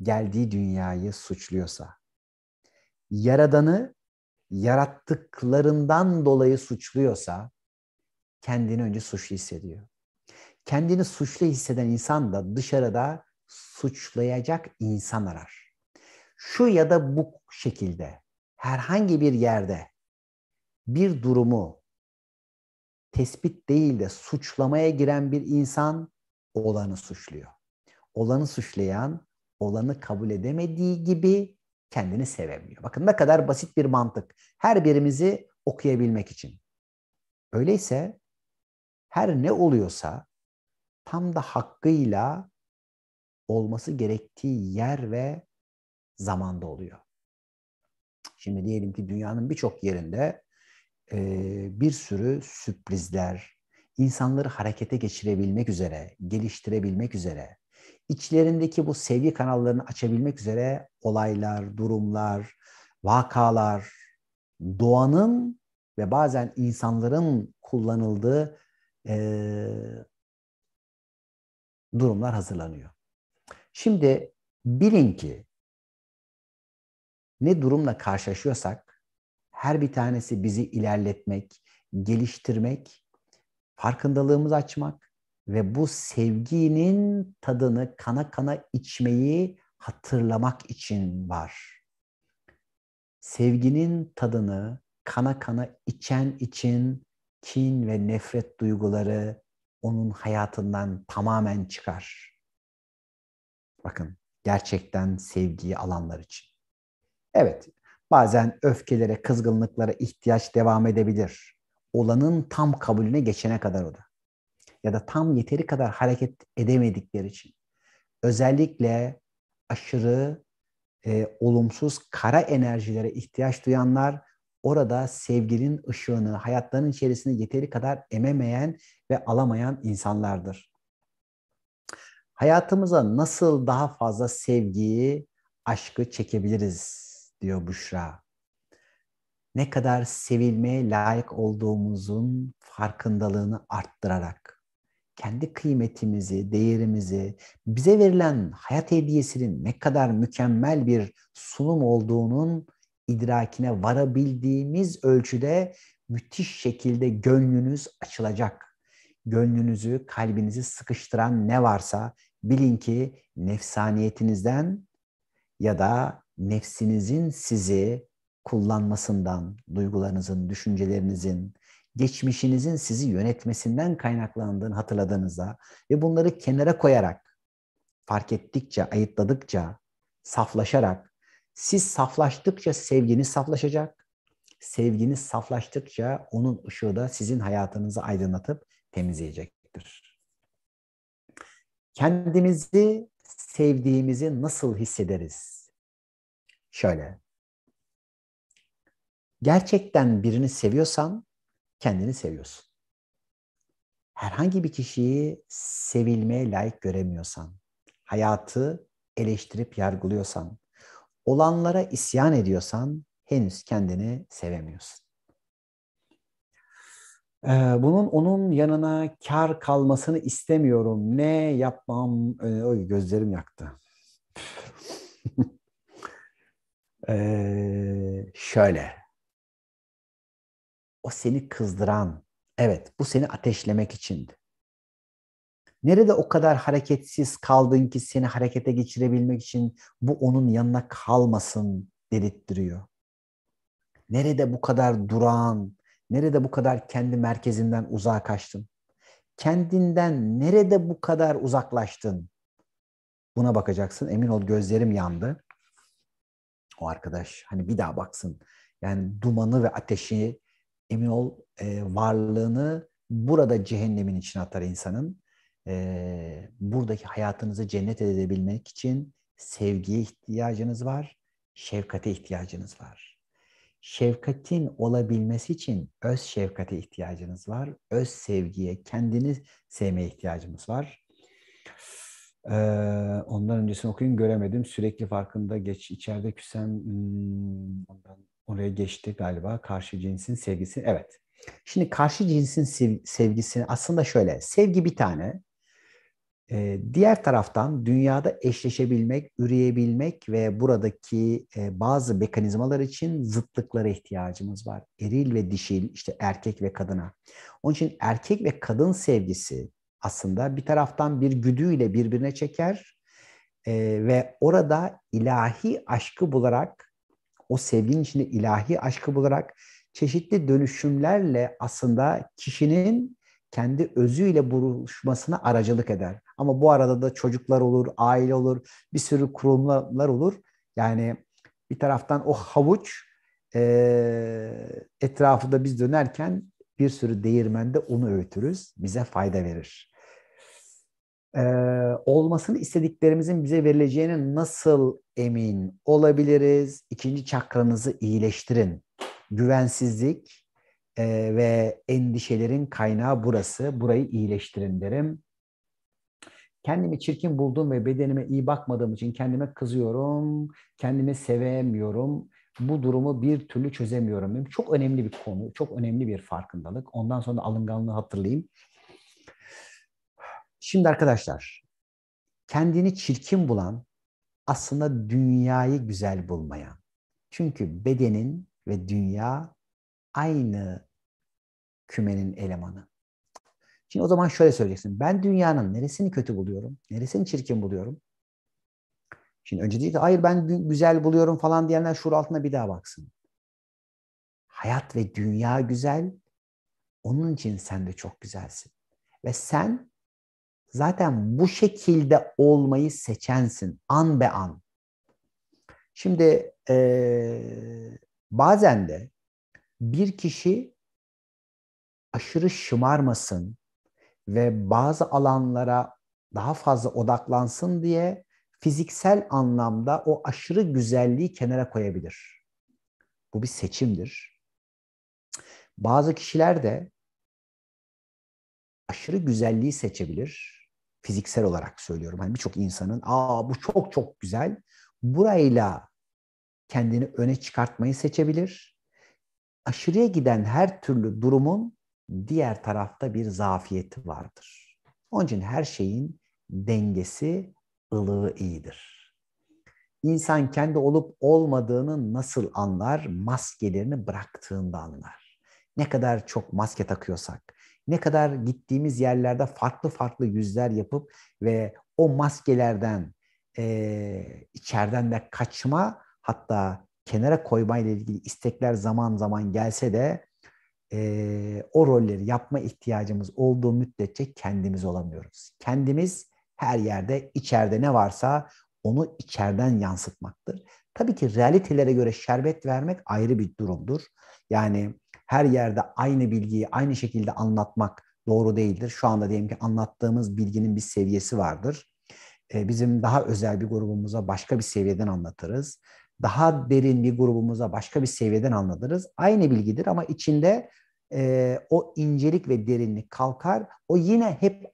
geldiği dünyayı suçluyorsa, yaradanı yarattıklarından dolayı suçluyorsa kendini önce suçlu hissediyor. Kendini suçlu hisseden insan da dışarıda suçlayacak insan arar. Şu ya da bu şekilde herhangi bir yerde bir durumu tespit değil de suçlamaya giren bir insan olanı suçluyor. Olanı suçlayan olanı kabul edemediği gibi kendini sevemiyor. Bakın ne kadar basit bir mantık. Her birimizi okuyabilmek için. Öyleyse her ne oluyorsa tam da hakkıyla olması gerektiği yer ve zamanda oluyor. Şimdi diyelim ki dünyanın birçok yerinde e, bir sürü sürprizler, insanları harekete geçirebilmek üzere, geliştirebilmek üzere, içlerindeki bu sevgi kanallarını açabilmek üzere olaylar, durumlar, vakalar, doğanın ve bazen insanların kullanıldığı e, durumlar hazırlanıyor. Şimdi bilin ki ne durumla karşılaşıyorsak her bir tanesi bizi ilerletmek, geliştirmek, farkındalığımızı açmak ve bu sevginin tadını kana kana içmeyi hatırlamak için var. Sevginin tadını kana kana içen için kin ve nefret duyguları onun hayatından tamamen çıkar. Bakın gerçekten sevgiyi alanlar için. Evet, bazen öfkelere, kızgınlıklara ihtiyaç devam edebilir. Olanın tam kabulüne geçene kadar o da ya da tam yeteri kadar hareket edemedikleri için özellikle aşırı e, olumsuz kara enerjilere ihtiyaç duyanlar orada sevginin ışığını hayatlarının içerisinde yeteri kadar ememeyen ve alamayan insanlardır. Hayatımıza nasıl daha fazla sevgiyi, aşkı çekebiliriz diyor Büşra. Ne kadar sevilmeye layık olduğumuzun farkındalığını arttırarak kendi kıymetimizi, değerimizi, bize verilen hayat hediyesinin ne kadar mükemmel bir sunum olduğunun idrakine varabildiğimiz ölçüde müthiş şekilde gönlünüz açılacak. Gönlünüzü, kalbinizi sıkıştıran ne varsa bilin ki nefsaniyetinizden ya da nefsinizin sizi kullanmasından, duygularınızın, düşüncelerinizin, geçmişinizin sizi yönetmesinden kaynaklandığını hatırladığınızda ve bunları kenara koyarak, fark ettikçe, ayıtladıkça, saflaşarak, siz saflaştıkça sevginiz saflaşacak, sevginiz saflaştıkça onun ışığı da sizin hayatınızı aydınlatıp temizleyecektir. Kendimizi sevdiğimizi nasıl hissederiz? Şöyle. Gerçekten birini seviyorsan kendini seviyorsun. Herhangi bir kişiyi sevilmeye layık göremiyorsan, hayatı eleştirip yargılıyorsan, olanlara isyan ediyorsan henüz kendini sevemiyorsun. Ee, bunun onun yanına kar kalmasını istemiyorum. Ne yapmam? E, oy gözlerim yaktı. [LAUGHS] ee, şöyle. O seni kızdıran, evet bu seni ateşlemek içindi. Nerede o kadar hareketsiz kaldın ki seni harekete geçirebilmek için bu onun yanına kalmasın dedirttiriyor. Nerede bu kadar duran nerede bu kadar kendi merkezinden uzağa kaçtın? Kendinden nerede bu kadar uzaklaştın? Buna bakacaksın. Emin ol gözlerim yandı. O arkadaş hani bir daha baksın. Yani dumanı ve ateşi emin ol e, varlığını burada cehennemin içine atar insanın. E, buradaki hayatınızı cennet edebilmek için sevgiye ihtiyacınız var, şefkate ihtiyacınız var. Şefkatin olabilmesi için öz şefkate ihtiyacınız var, öz sevgiye, kendini sevmeye ihtiyacımız var. Ee, ondan öncesini okuyun göremedim. Sürekli farkında geç içeride küsem hmm, ondan Oraya geçti galiba karşı cinsin sevgisi. Evet. Şimdi karşı cinsin sev- sevgisi aslında şöyle. Sevgi bir tane. Ee, diğer taraftan dünyada eşleşebilmek, üreyebilmek ve buradaki e, bazı mekanizmalar için zıtlıklara ihtiyacımız var. Eril ve dişil, işte erkek ve kadına. Onun için erkek ve kadın sevgisi aslında bir taraftan bir güdüyle birbirine çeker e, ve orada ilahi aşkı bularak o sevginin içinde ilahi aşkı bularak çeşitli dönüşümlerle aslında kişinin kendi özüyle buluşmasına aracılık eder. Ama bu arada da çocuklar olur, aile olur, bir sürü kurumlar olur. Yani bir taraftan o havuç e, etrafında biz dönerken bir sürü değirmende onu öğütürüz, bize fayda verir e, olmasını istediklerimizin bize verileceğine nasıl emin olabiliriz? İkinci çakranızı iyileştirin. Güvensizlik e, ve endişelerin kaynağı burası. Burayı iyileştirin derim. Kendimi çirkin buldum ve bedenime iyi bakmadığım için kendime kızıyorum. Kendimi sevemiyorum. Bu durumu bir türlü çözemiyorum. Çok önemli bir konu, çok önemli bir farkındalık. Ondan sonra alınganlığı hatırlayayım. Şimdi arkadaşlar kendini çirkin bulan aslında dünyayı güzel bulmayan. Çünkü bedenin ve dünya aynı kümenin elemanı. Şimdi o zaman şöyle söyleyeceksin. Ben dünyanın neresini kötü buluyorum? Neresini çirkin buluyorum? Şimdi önce değil de hayır ben güzel buluyorum falan diyenler şur altına bir daha baksın. Hayat ve dünya güzel. Onun için sen de çok güzelsin. Ve sen Zaten bu şekilde olmayı seçensin an be an. Şimdi e, bazen de bir kişi aşırı şımarmasın ve bazı alanlara daha fazla odaklansın diye fiziksel anlamda o aşırı güzelliği kenara koyabilir. Bu bir seçimdir. Bazı kişiler de aşırı güzelliği seçebilir fiziksel olarak söylüyorum. Hani birçok insanın aa bu çok çok güzel. Burayla kendini öne çıkartmayı seçebilir. Aşırıya giden her türlü durumun diğer tarafta bir zafiyeti vardır. Onun için her şeyin dengesi, ılığı iyidir. İnsan kendi olup olmadığını nasıl anlar? Maskelerini bıraktığında anlar. Ne kadar çok maske takıyorsak, ne kadar gittiğimiz yerlerde farklı farklı yüzler yapıp ve o maskelerden e, içeriden de kaçma hatta kenara koyma ile ilgili istekler zaman zaman gelse de e, o rolleri yapma ihtiyacımız olduğu müddetçe kendimiz olamıyoruz. Kendimiz her yerde içeride ne varsa onu içeriden yansıtmaktır. Tabii ki realitelere göre şerbet vermek ayrı bir durumdur. Yani her yerde aynı bilgiyi aynı şekilde anlatmak doğru değildir. Şu anda diyelim ki anlattığımız bilginin bir seviyesi vardır. Ee, bizim daha özel bir grubumuza başka bir seviyeden anlatırız. Daha derin bir grubumuza başka bir seviyeden anlatırız. Aynı bilgidir ama içinde e, o incelik ve derinlik kalkar. O yine hep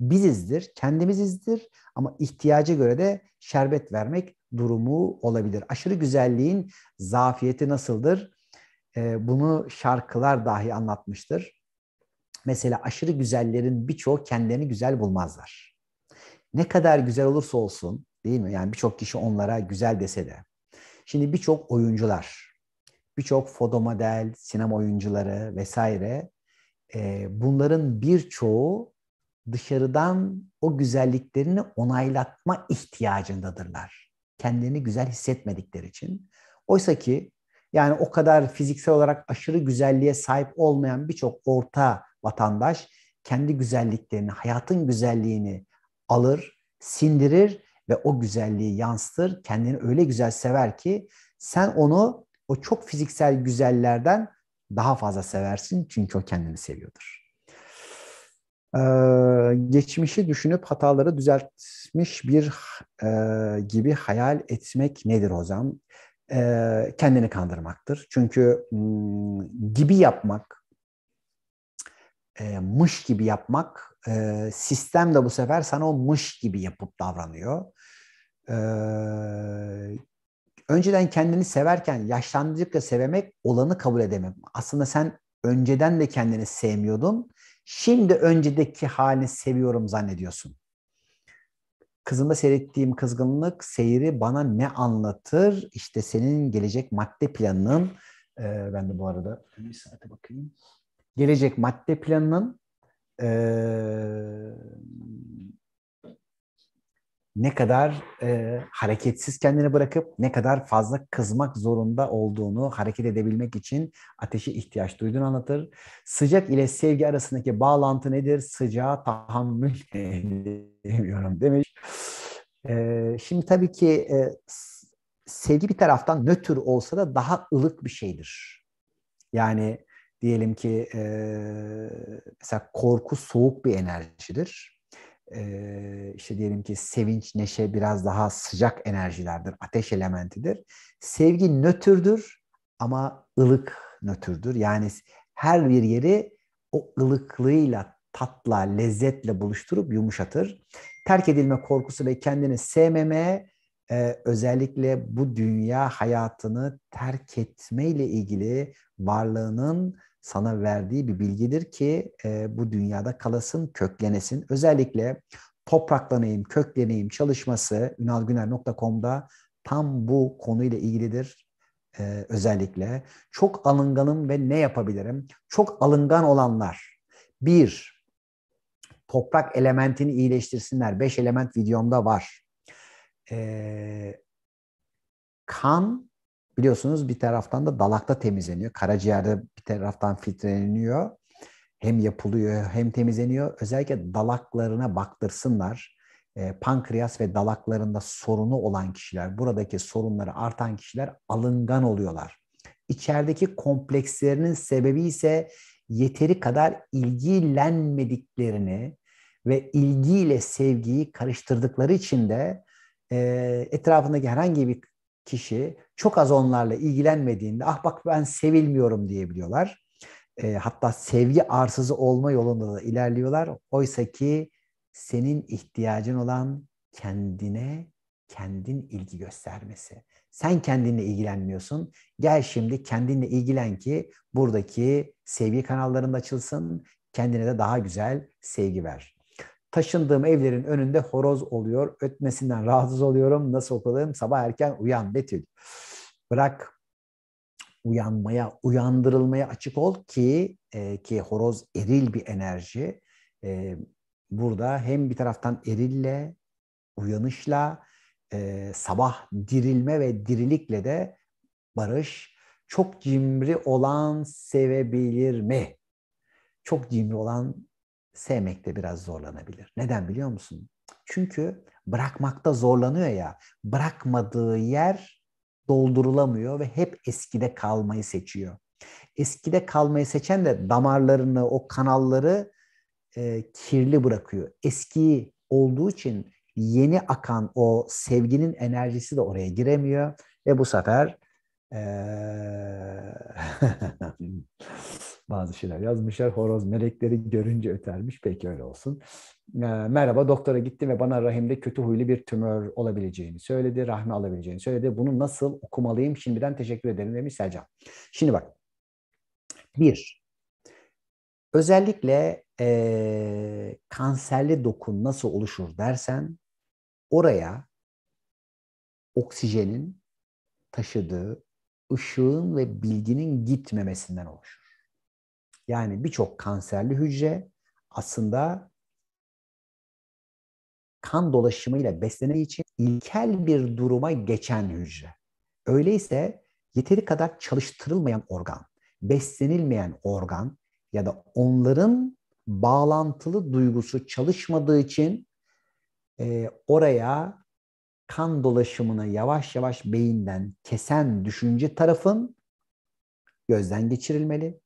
bizizdir, kendimizizdir ama ihtiyaca göre de şerbet vermek durumu olabilir. Aşırı güzelliğin zafiyeti nasıldır? Ee, bunu şarkılar dahi anlatmıştır. Mesela aşırı güzellerin birçoğu kendilerini güzel bulmazlar. Ne kadar güzel olursa olsun değil mi? Yani birçok kişi onlara güzel dese de. Şimdi birçok oyuncular, birçok foto model, sinema oyuncuları vesaire e, bunların birçoğu dışarıdan o güzelliklerini onaylatma ihtiyacındadırlar. Kendilerini güzel hissetmedikleri için. Oysa ki yani o kadar fiziksel olarak aşırı güzelliğe sahip olmayan birçok orta vatandaş kendi güzelliklerini, hayatın güzelliğini alır, sindirir ve o güzelliği yansıtır. Kendini öyle güzel sever ki sen onu o çok fiziksel güzellerden daha fazla seversin çünkü o kendini seviyordur. Ee, geçmişi düşünüp hataları düzeltmiş bir e, gibi hayal etmek nedir hocam? kendini kandırmaktır. Çünkü gibi yapmak, mış gibi yapmak, sistem de bu sefer sana o mış gibi yapıp davranıyor. Önceden kendini severken yaşlandıkça sevemek olanı kabul edemem. Aslında sen önceden de kendini sevmiyordun. Şimdi öncedeki halini seviyorum zannediyorsun. Kızında seyrettiğim kızgınlık seyri bana ne anlatır? İşte senin gelecek madde planının e, ben de bu arada bir saate bakayım. Gelecek madde planının e, ne kadar e, hareketsiz kendini bırakıp ne kadar fazla kızmak zorunda olduğunu hareket edebilmek için ateşe ihtiyaç duyduğunu anlatır. Sıcak ile sevgi arasındaki bağlantı nedir? Sıcağa tahammül [LAUGHS] edemiyorum demiş. Ee, şimdi tabii ki e, sevgi bir taraftan nötr olsa da daha ılık bir şeydir. Yani diyelim ki e, mesela korku soğuk bir enerjidir. E, işte diyelim ki sevinç, neşe biraz daha sıcak enerjilerdir, ateş elementidir. Sevgi nötrdür ama ılık nötrdür. Yani her bir yeri o ılıklığıyla, tatla, lezzetle buluşturup yumuşatır terk edilme korkusu ve kendini sevmemeye e, özellikle bu dünya hayatını terk etme ile ilgili varlığının sana verdiği bir bilgidir ki e, bu dünyada kalasın, köklenesin. Özellikle topraklanayım, kökleneyim çalışması ünalgüner.com'da tam bu konuyla ilgilidir. Ee, özellikle çok alınganım ve ne yapabilirim? Çok alıngan olanlar. Bir, toprak elementini iyileştirsinler. Beş element videomda var. Ee, kan biliyorsunuz bir taraftan da dalakta temizleniyor. Karaciğerde bir taraftan filtreleniyor. Hem yapılıyor hem temizleniyor. Özellikle dalaklarına baktırsınlar. E, pankreas ve dalaklarında sorunu olan kişiler, buradaki sorunları artan kişiler alıngan oluyorlar. İçerideki komplekslerinin sebebi ise yeteri kadar ilgilenmediklerini, ve ilgiyle sevgiyi karıştırdıkları için de e, etrafındaki herhangi bir kişi çok az onlarla ilgilenmediğinde ah bak ben sevilmiyorum diyebiliyorlar. E, hatta sevgi arsızı olma yolunda da ilerliyorlar. Oysa ki senin ihtiyacın olan kendine kendin ilgi göstermesi. Sen kendinle ilgilenmiyorsun. Gel şimdi kendinle ilgilen ki buradaki sevgi kanallarında açılsın. Kendine de daha güzel sevgi ver. Taşındığım evlerin önünde horoz oluyor. Ötmesinden rahatsız oluyorum. Nasıl okudum? Sabah erken uyan Betül. Bırak uyanmaya, uyandırılmaya açık ol ki e, ki horoz eril bir enerji. E, burada hem bir taraftan erille, uyanışla, e, sabah dirilme ve dirilikle de barış. Çok cimri olan sevebilir mi? Çok cimri olan sevmekte biraz zorlanabilir. Neden biliyor musun? Çünkü bırakmakta zorlanıyor ya. Bırakmadığı yer doldurulamıyor ve hep eskide kalmayı seçiyor. Eskide kalmayı seçen de damarlarını, o kanalları e, kirli bırakıyor. Eski olduğu için yeni akan o sevginin enerjisi de oraya giremiyor ve bu sefer e, [LAUGHS] bazı şeyler yazmışlar. Horoz melekleri görünce ötermiş. Peki öyle olsun. Ee, merhaba doktora gittim ve bana rahimde kötü huylu bir tümör olabileceğini söyledi. Rahmi alabileceğini söyledi. Bunu nasıl okumalıyım? Şimdiden teşekkür ederim demiş Selcan. Şimdi bak. Bir, özellikle e, kanserli dokun nasıl oluşur dersen oraya oksijenin taşıdığı ışığın ve bilginin gitmemesinden oluşur. Yani birçok kanserli hücre aslında kan dolaşımıyla beslendiği için ilkel bir duruma geçen hücre. Öyleyse yeteri kadar çalıştırılmayan organ, beslenilmeyen organ ya da onların bağlantılı duygusu çalışmadığı için e, oraya kan dolaşımını yavaş yavaş beyinden kesen düşünce tarafın gözden geçirilmeli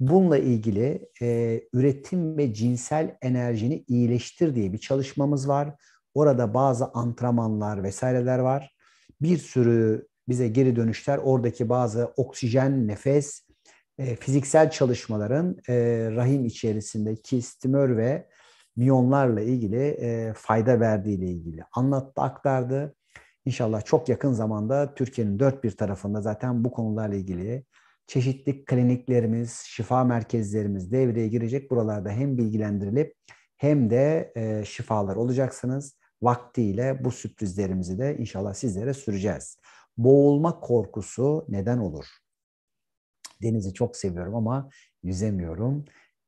Bununla ilgili e, üretim ve cinsel enerjini iyileştir diye bir çalışmamız var. Orada bazı antrenmanlar vesaireler var. Bir sürü bize geri dönüşler, oradaki bazı oksijen, nefes, e, fiziksel çalışmaların e, rahim içerisindeki stimör ve miyonlarla ilgili e, fayda ile ilgili anlattı, aktardı. İnşallah çok yakın zamanda Türkiye'nin dört bir tarafında zaten bu konularla ilgili çeşitli kliniklerimiz, şifa merkezlerimiz devreye girecek. Buralarda hem bilgilendirilip hem de e, şifalar olacaksınız. Vaktiyle bu sürprizlerimizi de inşallah sizlere süreceğiz. Boğulma korkusu neden olur? Denizi çok seviyorum ama yüzemiyorum.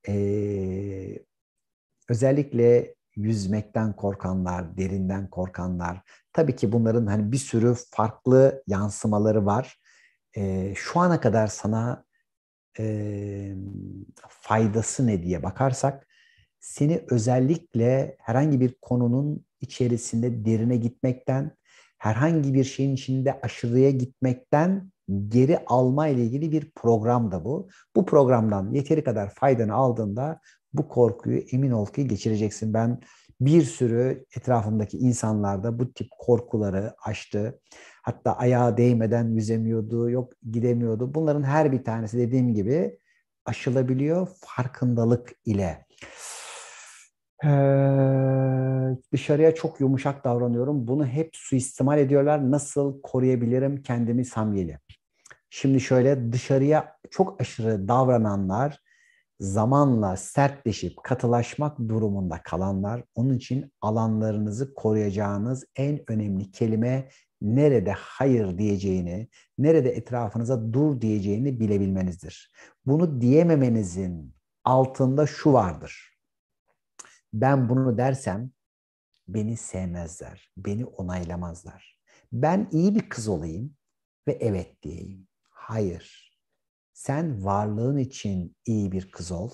Ee, özellikle yüzmekten korkanlar, derinden korkanlar. Tabii ki bunların hani bir sürü farklı yansımaları var e, şu ana kadar sana e, faydası ne diye bakarsak seni özellikle herhangi bir konunun içerisinde derine gitmekten, herhangi bir şeyin içinde aşırıya gitmekten geri alma ile ilgili bir program da bu. Bu programdan yeteri kadar faydanı aldığında bu korkuyu emin ol ki geçireceksin. Ben bir sürü etrafımdaki insanlarda bu tip korkuları aştı. Hatta ayağa değmeden yüzemiyordu, yok gidemiyordu. Bunların her bir tanesi dediğim gibi aşılabiliyor farkındalık ile. Ee, dışarıya çok yumuşak davranıyorum. Bunu hep suistimal ediyorlar. Nasıl koruyabilirim kendimi samyeli? Şimdi şöyle dışarıya çok aşırı davrananlar zamanla sertleşip katılaşmak durumunda kalanlar onun için alanlarınızı koruyacağınız en önemli kelime nerede hayır diyeceğini, nerede etrafınıza dur diyeceğini bilebilmenizdir. Bunu diyememenizin altında şu vardır. Ben bunu dersem beni sevmezler, beni onaylamazlar. Ben iyi bir kız olayım ve evet diyeyim. Hayır sen varlığın için iyi bir kız ol.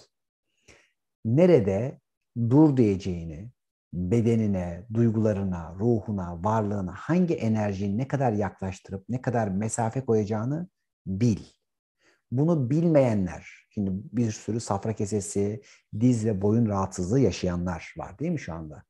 Nerede dur diyeceğini, bedenine, duygularına, ruhuna, varlığına hangi enerjiyi ne kadar yaklaştırıp ne kadar mesafe koyacağını bil. Bunu bilmeyenler, şimdi bir sürü safra kesesi, diz ve boyun rahatsızlığı yaşayanlar var değil mi şu anda?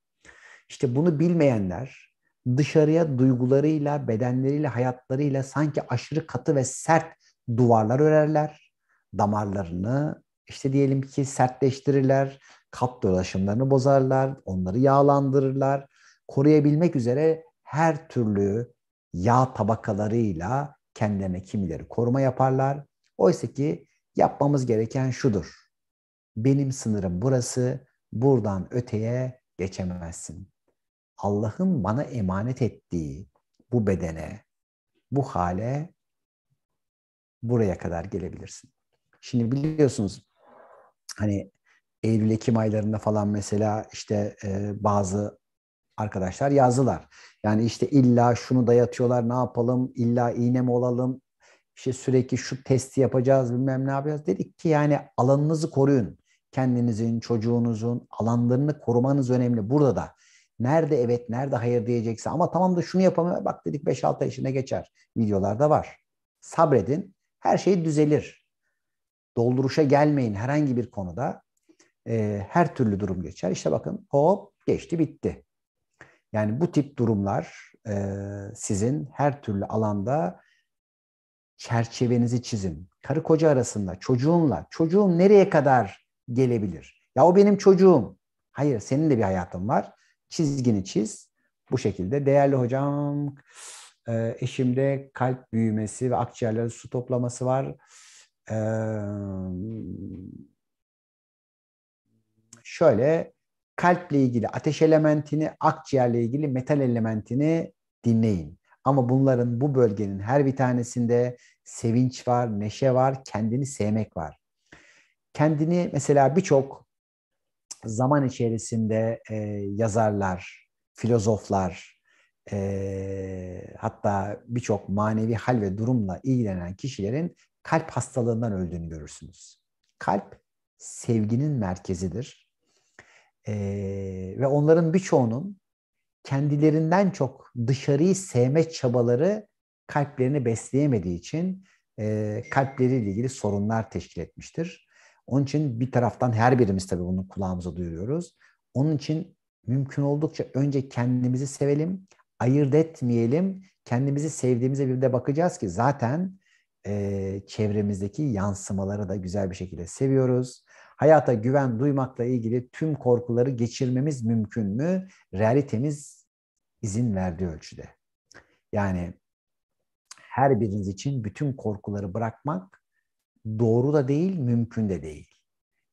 İşte bunu bilmeyenler dışarıya duygularıyla, bedenleriyle, hayatlarıyla sanki aşırı katı ve sert duvarlar örerler, damarlarını işte diyelim ki sertleştirirler, kap dolaşımlarını bozarlar, onları yağlandırırlar. Koruyabilmek üzere her türlü yağ tabakalarıyla kendilerine kimileri koruma yaparlar. Oysa ki yapmamız gereken şudur. Benim sınırım burası, buradan öteye geçemezsin. Allah'ın bana emanet ettiği bu bedene, bu hale buraya kadar gelebilirsin. Şimdi biliyorsunuz hani Eylül-Ekim aylarında falan mesela işte e, bazı arkadaşlar yazdılar. Yani işte illa şunu dayatıyorlar ne yapalım, illa iğne mi olalım, işte sürekli şu testi yapacağız bilmem ne yapacağız. Dedik ki yani alanınızı koruyun. Kendinizin, çocuğunuzun alanlarını korumanız önemli. Burada da nerede evet, nerede hayır diyecekse ama tamam da şunu yapamıyor. Bak dedik 5-6 yaşına geçer. Videolarda var. Sabredin her şey düzelir. Dolduruşa gelmeyin herhangi bir konuda. E, her türlü durum geçer. İşte bakın hop geçti bitti. Yani bu tip durumlar e, sizin her türlü alanda çerçevenizi çizin. Karı koca arasında, çocuğunla. çocuğun nereye kadar gelebilir? Ya o benim çocuğum. Hayır, senin de bir hayatın var. Çizgini çiz. Bu şekilde. Değerli hocam, e, eşimde kalp büyümesi ve akciğerlerde su toplaması var. E, şöyle kalple ilgili ateş elementini, akciğerle ilgili metal elementini dinleyin. Ama bunların bu bölgenin her bir tanesinde sevinç var, neşe var, kendini sevmek var. Kendini mesela birçok zaman içerisinde e, yazarlar, filozoflar, e, hatta birçok manevi hal ve durumla ilgilenen kişilerin kalp hastalığından öldüğünü görürsünüz. Kalp sevginin merkezidir. E, ve onların birçoğunun kendilerinden çok dışarıyı sevme çabaları kalplerini besleyemediği için e, kalpleriyle ilgili sorunlar teşkil etmiştir. Onun için bir taraftan her birimiz tabii bunu kulağımıza duyuruyoruz. Onun için mümkün oldukça önce kendimizi sevelim ayırt etmeyelim. Kendimizi sevdiğimize bir de bakacağız ki zaten e, çevremizdeki yansımaları da güzel bir şekilde seviyoruz. Hayata güven duymakla ilgili tüm korkuları geçirmemiz mümkün mü? Realitemiz izin verdiği ölçüde. Yani her biriniz için bütün korkuları bırakmak doğru da değil, mümkün de değil.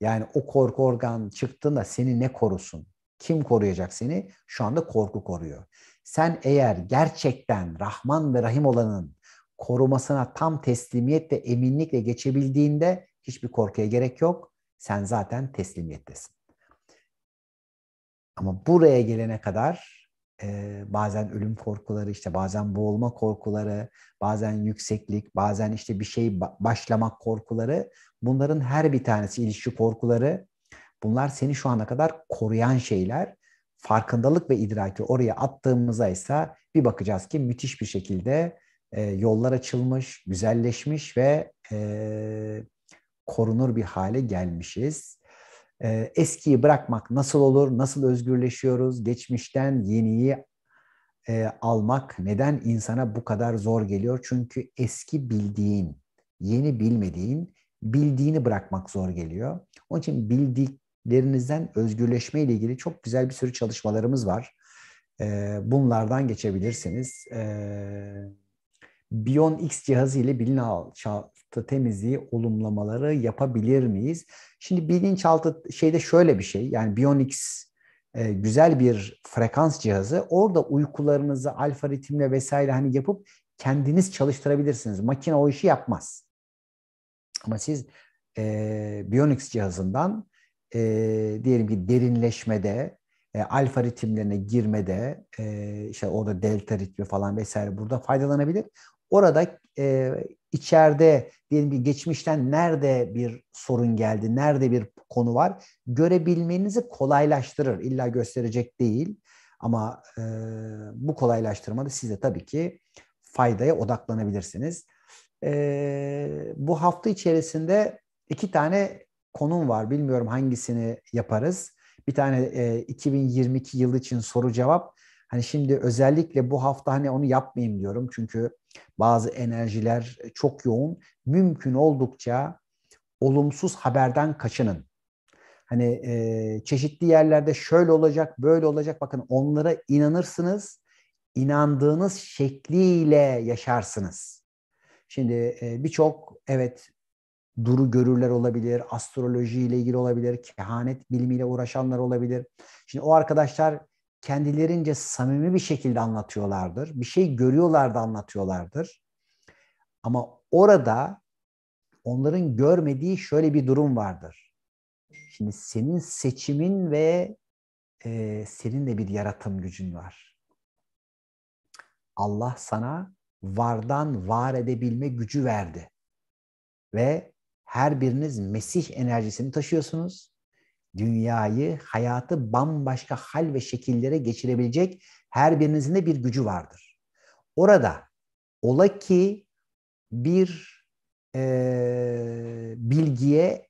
Yani o korku organ çıktığında seni ne korusun? Kim koruyacak seni? Şu anda korku koruyor. Sen eğer gerçekten Rahman ve Rahim olanın korumasına tam teslimiyet ve eminlikle geçebildiğinde hiçbir korkuya gerek yok. Sen zaten teslimiyettesin. Ama buraya gelene kadar e, bazen ölüm korkuları, işte bazen boğulma korkuları, bazen yükseklik, bazen işte bir şey başlamak korkuları, bunların her bir tanesi ilişki korkuları, bunlar seni şu ana kadar koruyan şeyler farkındalık ve idraki oraya attığımızda ise bir bakacağız ki müthiş bir şekilde e, yollar açılmış, güzelleşmiş ve e, korunur bir hale gelmişiz. E, eskiyi bırakmak nasıl olur, nasıl özgürleşiyoruz, geçmişten yeniyi e, almak neden insana bu kadar zor geliyor? Çünkü eski bildiğin, yeni bilmediğin, bildiğini bırakmak zor geliyor. Onun için bildik, derinizden özgürleşme ile ilgili çok güzel bir sürü çalışmalarımız var. Ee, bunlardan geçebilirsiniz. E, Bion X cihazı ile bilinçaltı temizliği olumlamaları yapabilir miyiz? Şimdi bilinçaltı şeyde şöyle bir şey. Yani Bion X e, güzel bir frekans cihazı. Orada uykularınızı alfa ritimle vesaire hani yapıp kendiniz çalıştırabilirsiniz. Makine o işi yapmaz. Ama siz e, Bionix cihazından e, diyelim ki derinleşmede, e, alfa ritimlerine girmede, e, işte orada delta ritmi falan vesaire burada faydalanabilir. Orada e, içeride diyelim ki geçmişten nerede bir sorun geldi, nerede bir konu var görebilmenizi kolaylaştırır. İlla gösterecek değil ama e, bu kolaylaştırmada siz de tabii ki faydaya odaklanabilirsiniz. E, bu hafta içerisinde iki tane konum var. Bilmiyorum hangisini yaparız. Bir tane e, 2022 yılı için soru cevap. Hani şimdi özellikle bu hafta hani onu yapmayayım diyorum. Çünkü bazı enerjiler çok yoğun. Mümkün oldukça olumsuz haberden kaçının. Hani e, çeşitli yerlerde şöyle olacak, böyle olacak. Bakın onlara inanırsınız. inandığınız şekliyle yaşarsınız. Şimdi e, birçok evet duru görürler olabilir, astroloji ile ilgili olabilir, kehanet bilimiyle uğraşanlar olabilir. Şimdi o arkadaşlar kendilerince samimi bir şekilde anlatıyorlardır. Bir şey görüyorlar da anlatıyorlardır. Ama orada onların görmediği şöyle bir durum vardır. Şimdi senin seçimin ve e, senin de bir yaratım gücün var. Allah sana vardan var edebilme gücü verdi. Ve her biriniz Mesih enerjisini taşıyorsunuz. Dünyayı, hayatı bambaşka hal ve şekillere geçirebilecek her birinizin de bir gücü vardır. Orada ola ki bir e, bilgiye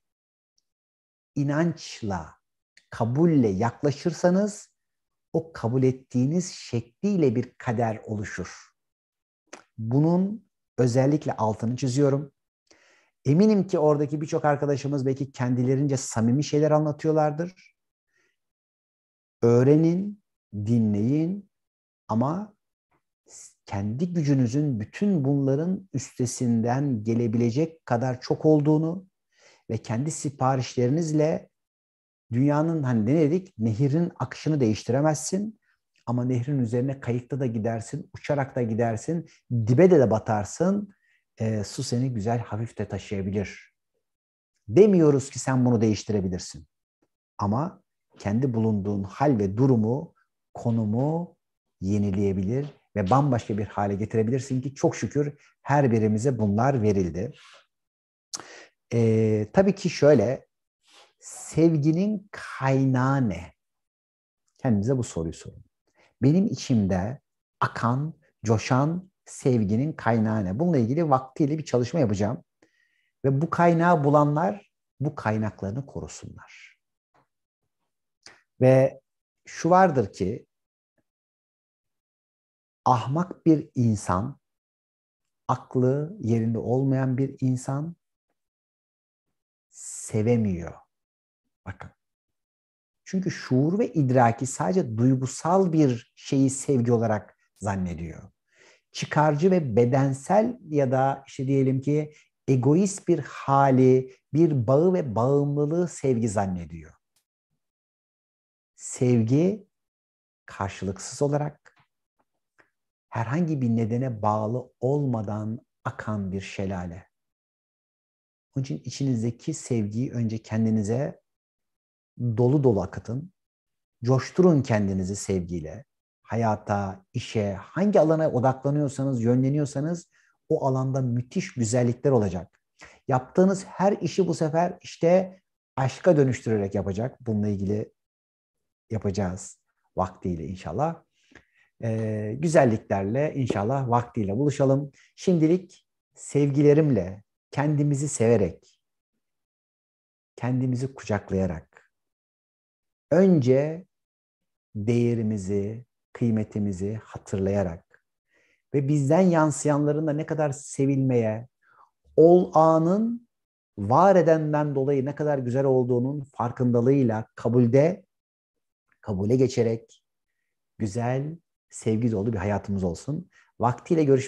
inançla, kabulle yaklaşırsanız o kabul ettiğiniz şekliyle bir kader oluşur. Bunun özellikle altını çiziyorum. Eminim ki oradaki birçok arkadaşımız belki kendilerince samimi şeyler anlatıyorlardır. Öğrenin, dinleyin ama kendi gücünüzün bütün bunların üstesinden gelebilecek kadar çok olduğunu ve kendi siparişlerinizle dünyanın hani ne dedik nehirin akışını değiştiremezsin ama nehrin üzerine kayıkta da gidersin, uçarak da gidersin, dibe de de batarsın e, su seni güzel hafif de taşıyabilir. Demiyoruz ki sen bunu değiştirebilirsin. Ama kendi bulunduğun hal ve durumu, konumu yenileyebilir ve bambaşka bir hale getirebilirsin ki çok şükür her birimize bunlar verildi. Ee, tabii ki şöyle, sevginin kaynağı ne? Kendinize bu soruyu sorun. Benim içimde akan, coşan sevginin kaynağı ne? Bununla ilgili vaktiyle bir çalışma yapacağım. Ve bu kaynağı bulanlar bu kaynaklarını korusunlar. Ve şu vardır ki ahmak bir insan, aklı yerinde olmayan bir insan sevemiyor. Bakın. Çünkü şuur ve idraki sadece duygusal bir şeyi sevgi olarak zannediyor çıkarcı ve bedensel ya da işte diyelim ki egoist bir hali, bir bağı ve bağımlılığı sevgi zannediyor. Sevgi karşılıksız olarak herhangi bir nedene bağlı olmadan akan bir şelale. Onun için içinizdeki sevgiyi önce kendinize dolu dolu akıtın. Coşturun kendinizi sevgiyle hayata, işe, hangi alana odaklanıyorsanız, yönleniyorsanız o alanda müthiş güzellikler olacak. Yaptığınız her işi bu sefer işte aşka dönüştürerek yapacak. Bununla ilgili yapacağız vaktiyle inşallah. Ee, güzelliklerle inşallah vaktiyle buluşalım. Şimdilik sevgilerimle, kendimizi severek, kendimizi kucaklayarak önce değerimizi, kıymetimizi hatırlayarak ve bizden yansıyanların da ne kadar sevilmeye, ol anın var edenden dolayı ne kadar güzel olduğunun farkındalığıyla kabulde, kabule geçerek güzel, sevgi dolu bir hayatımız olsun. Vaktiyle görüşmek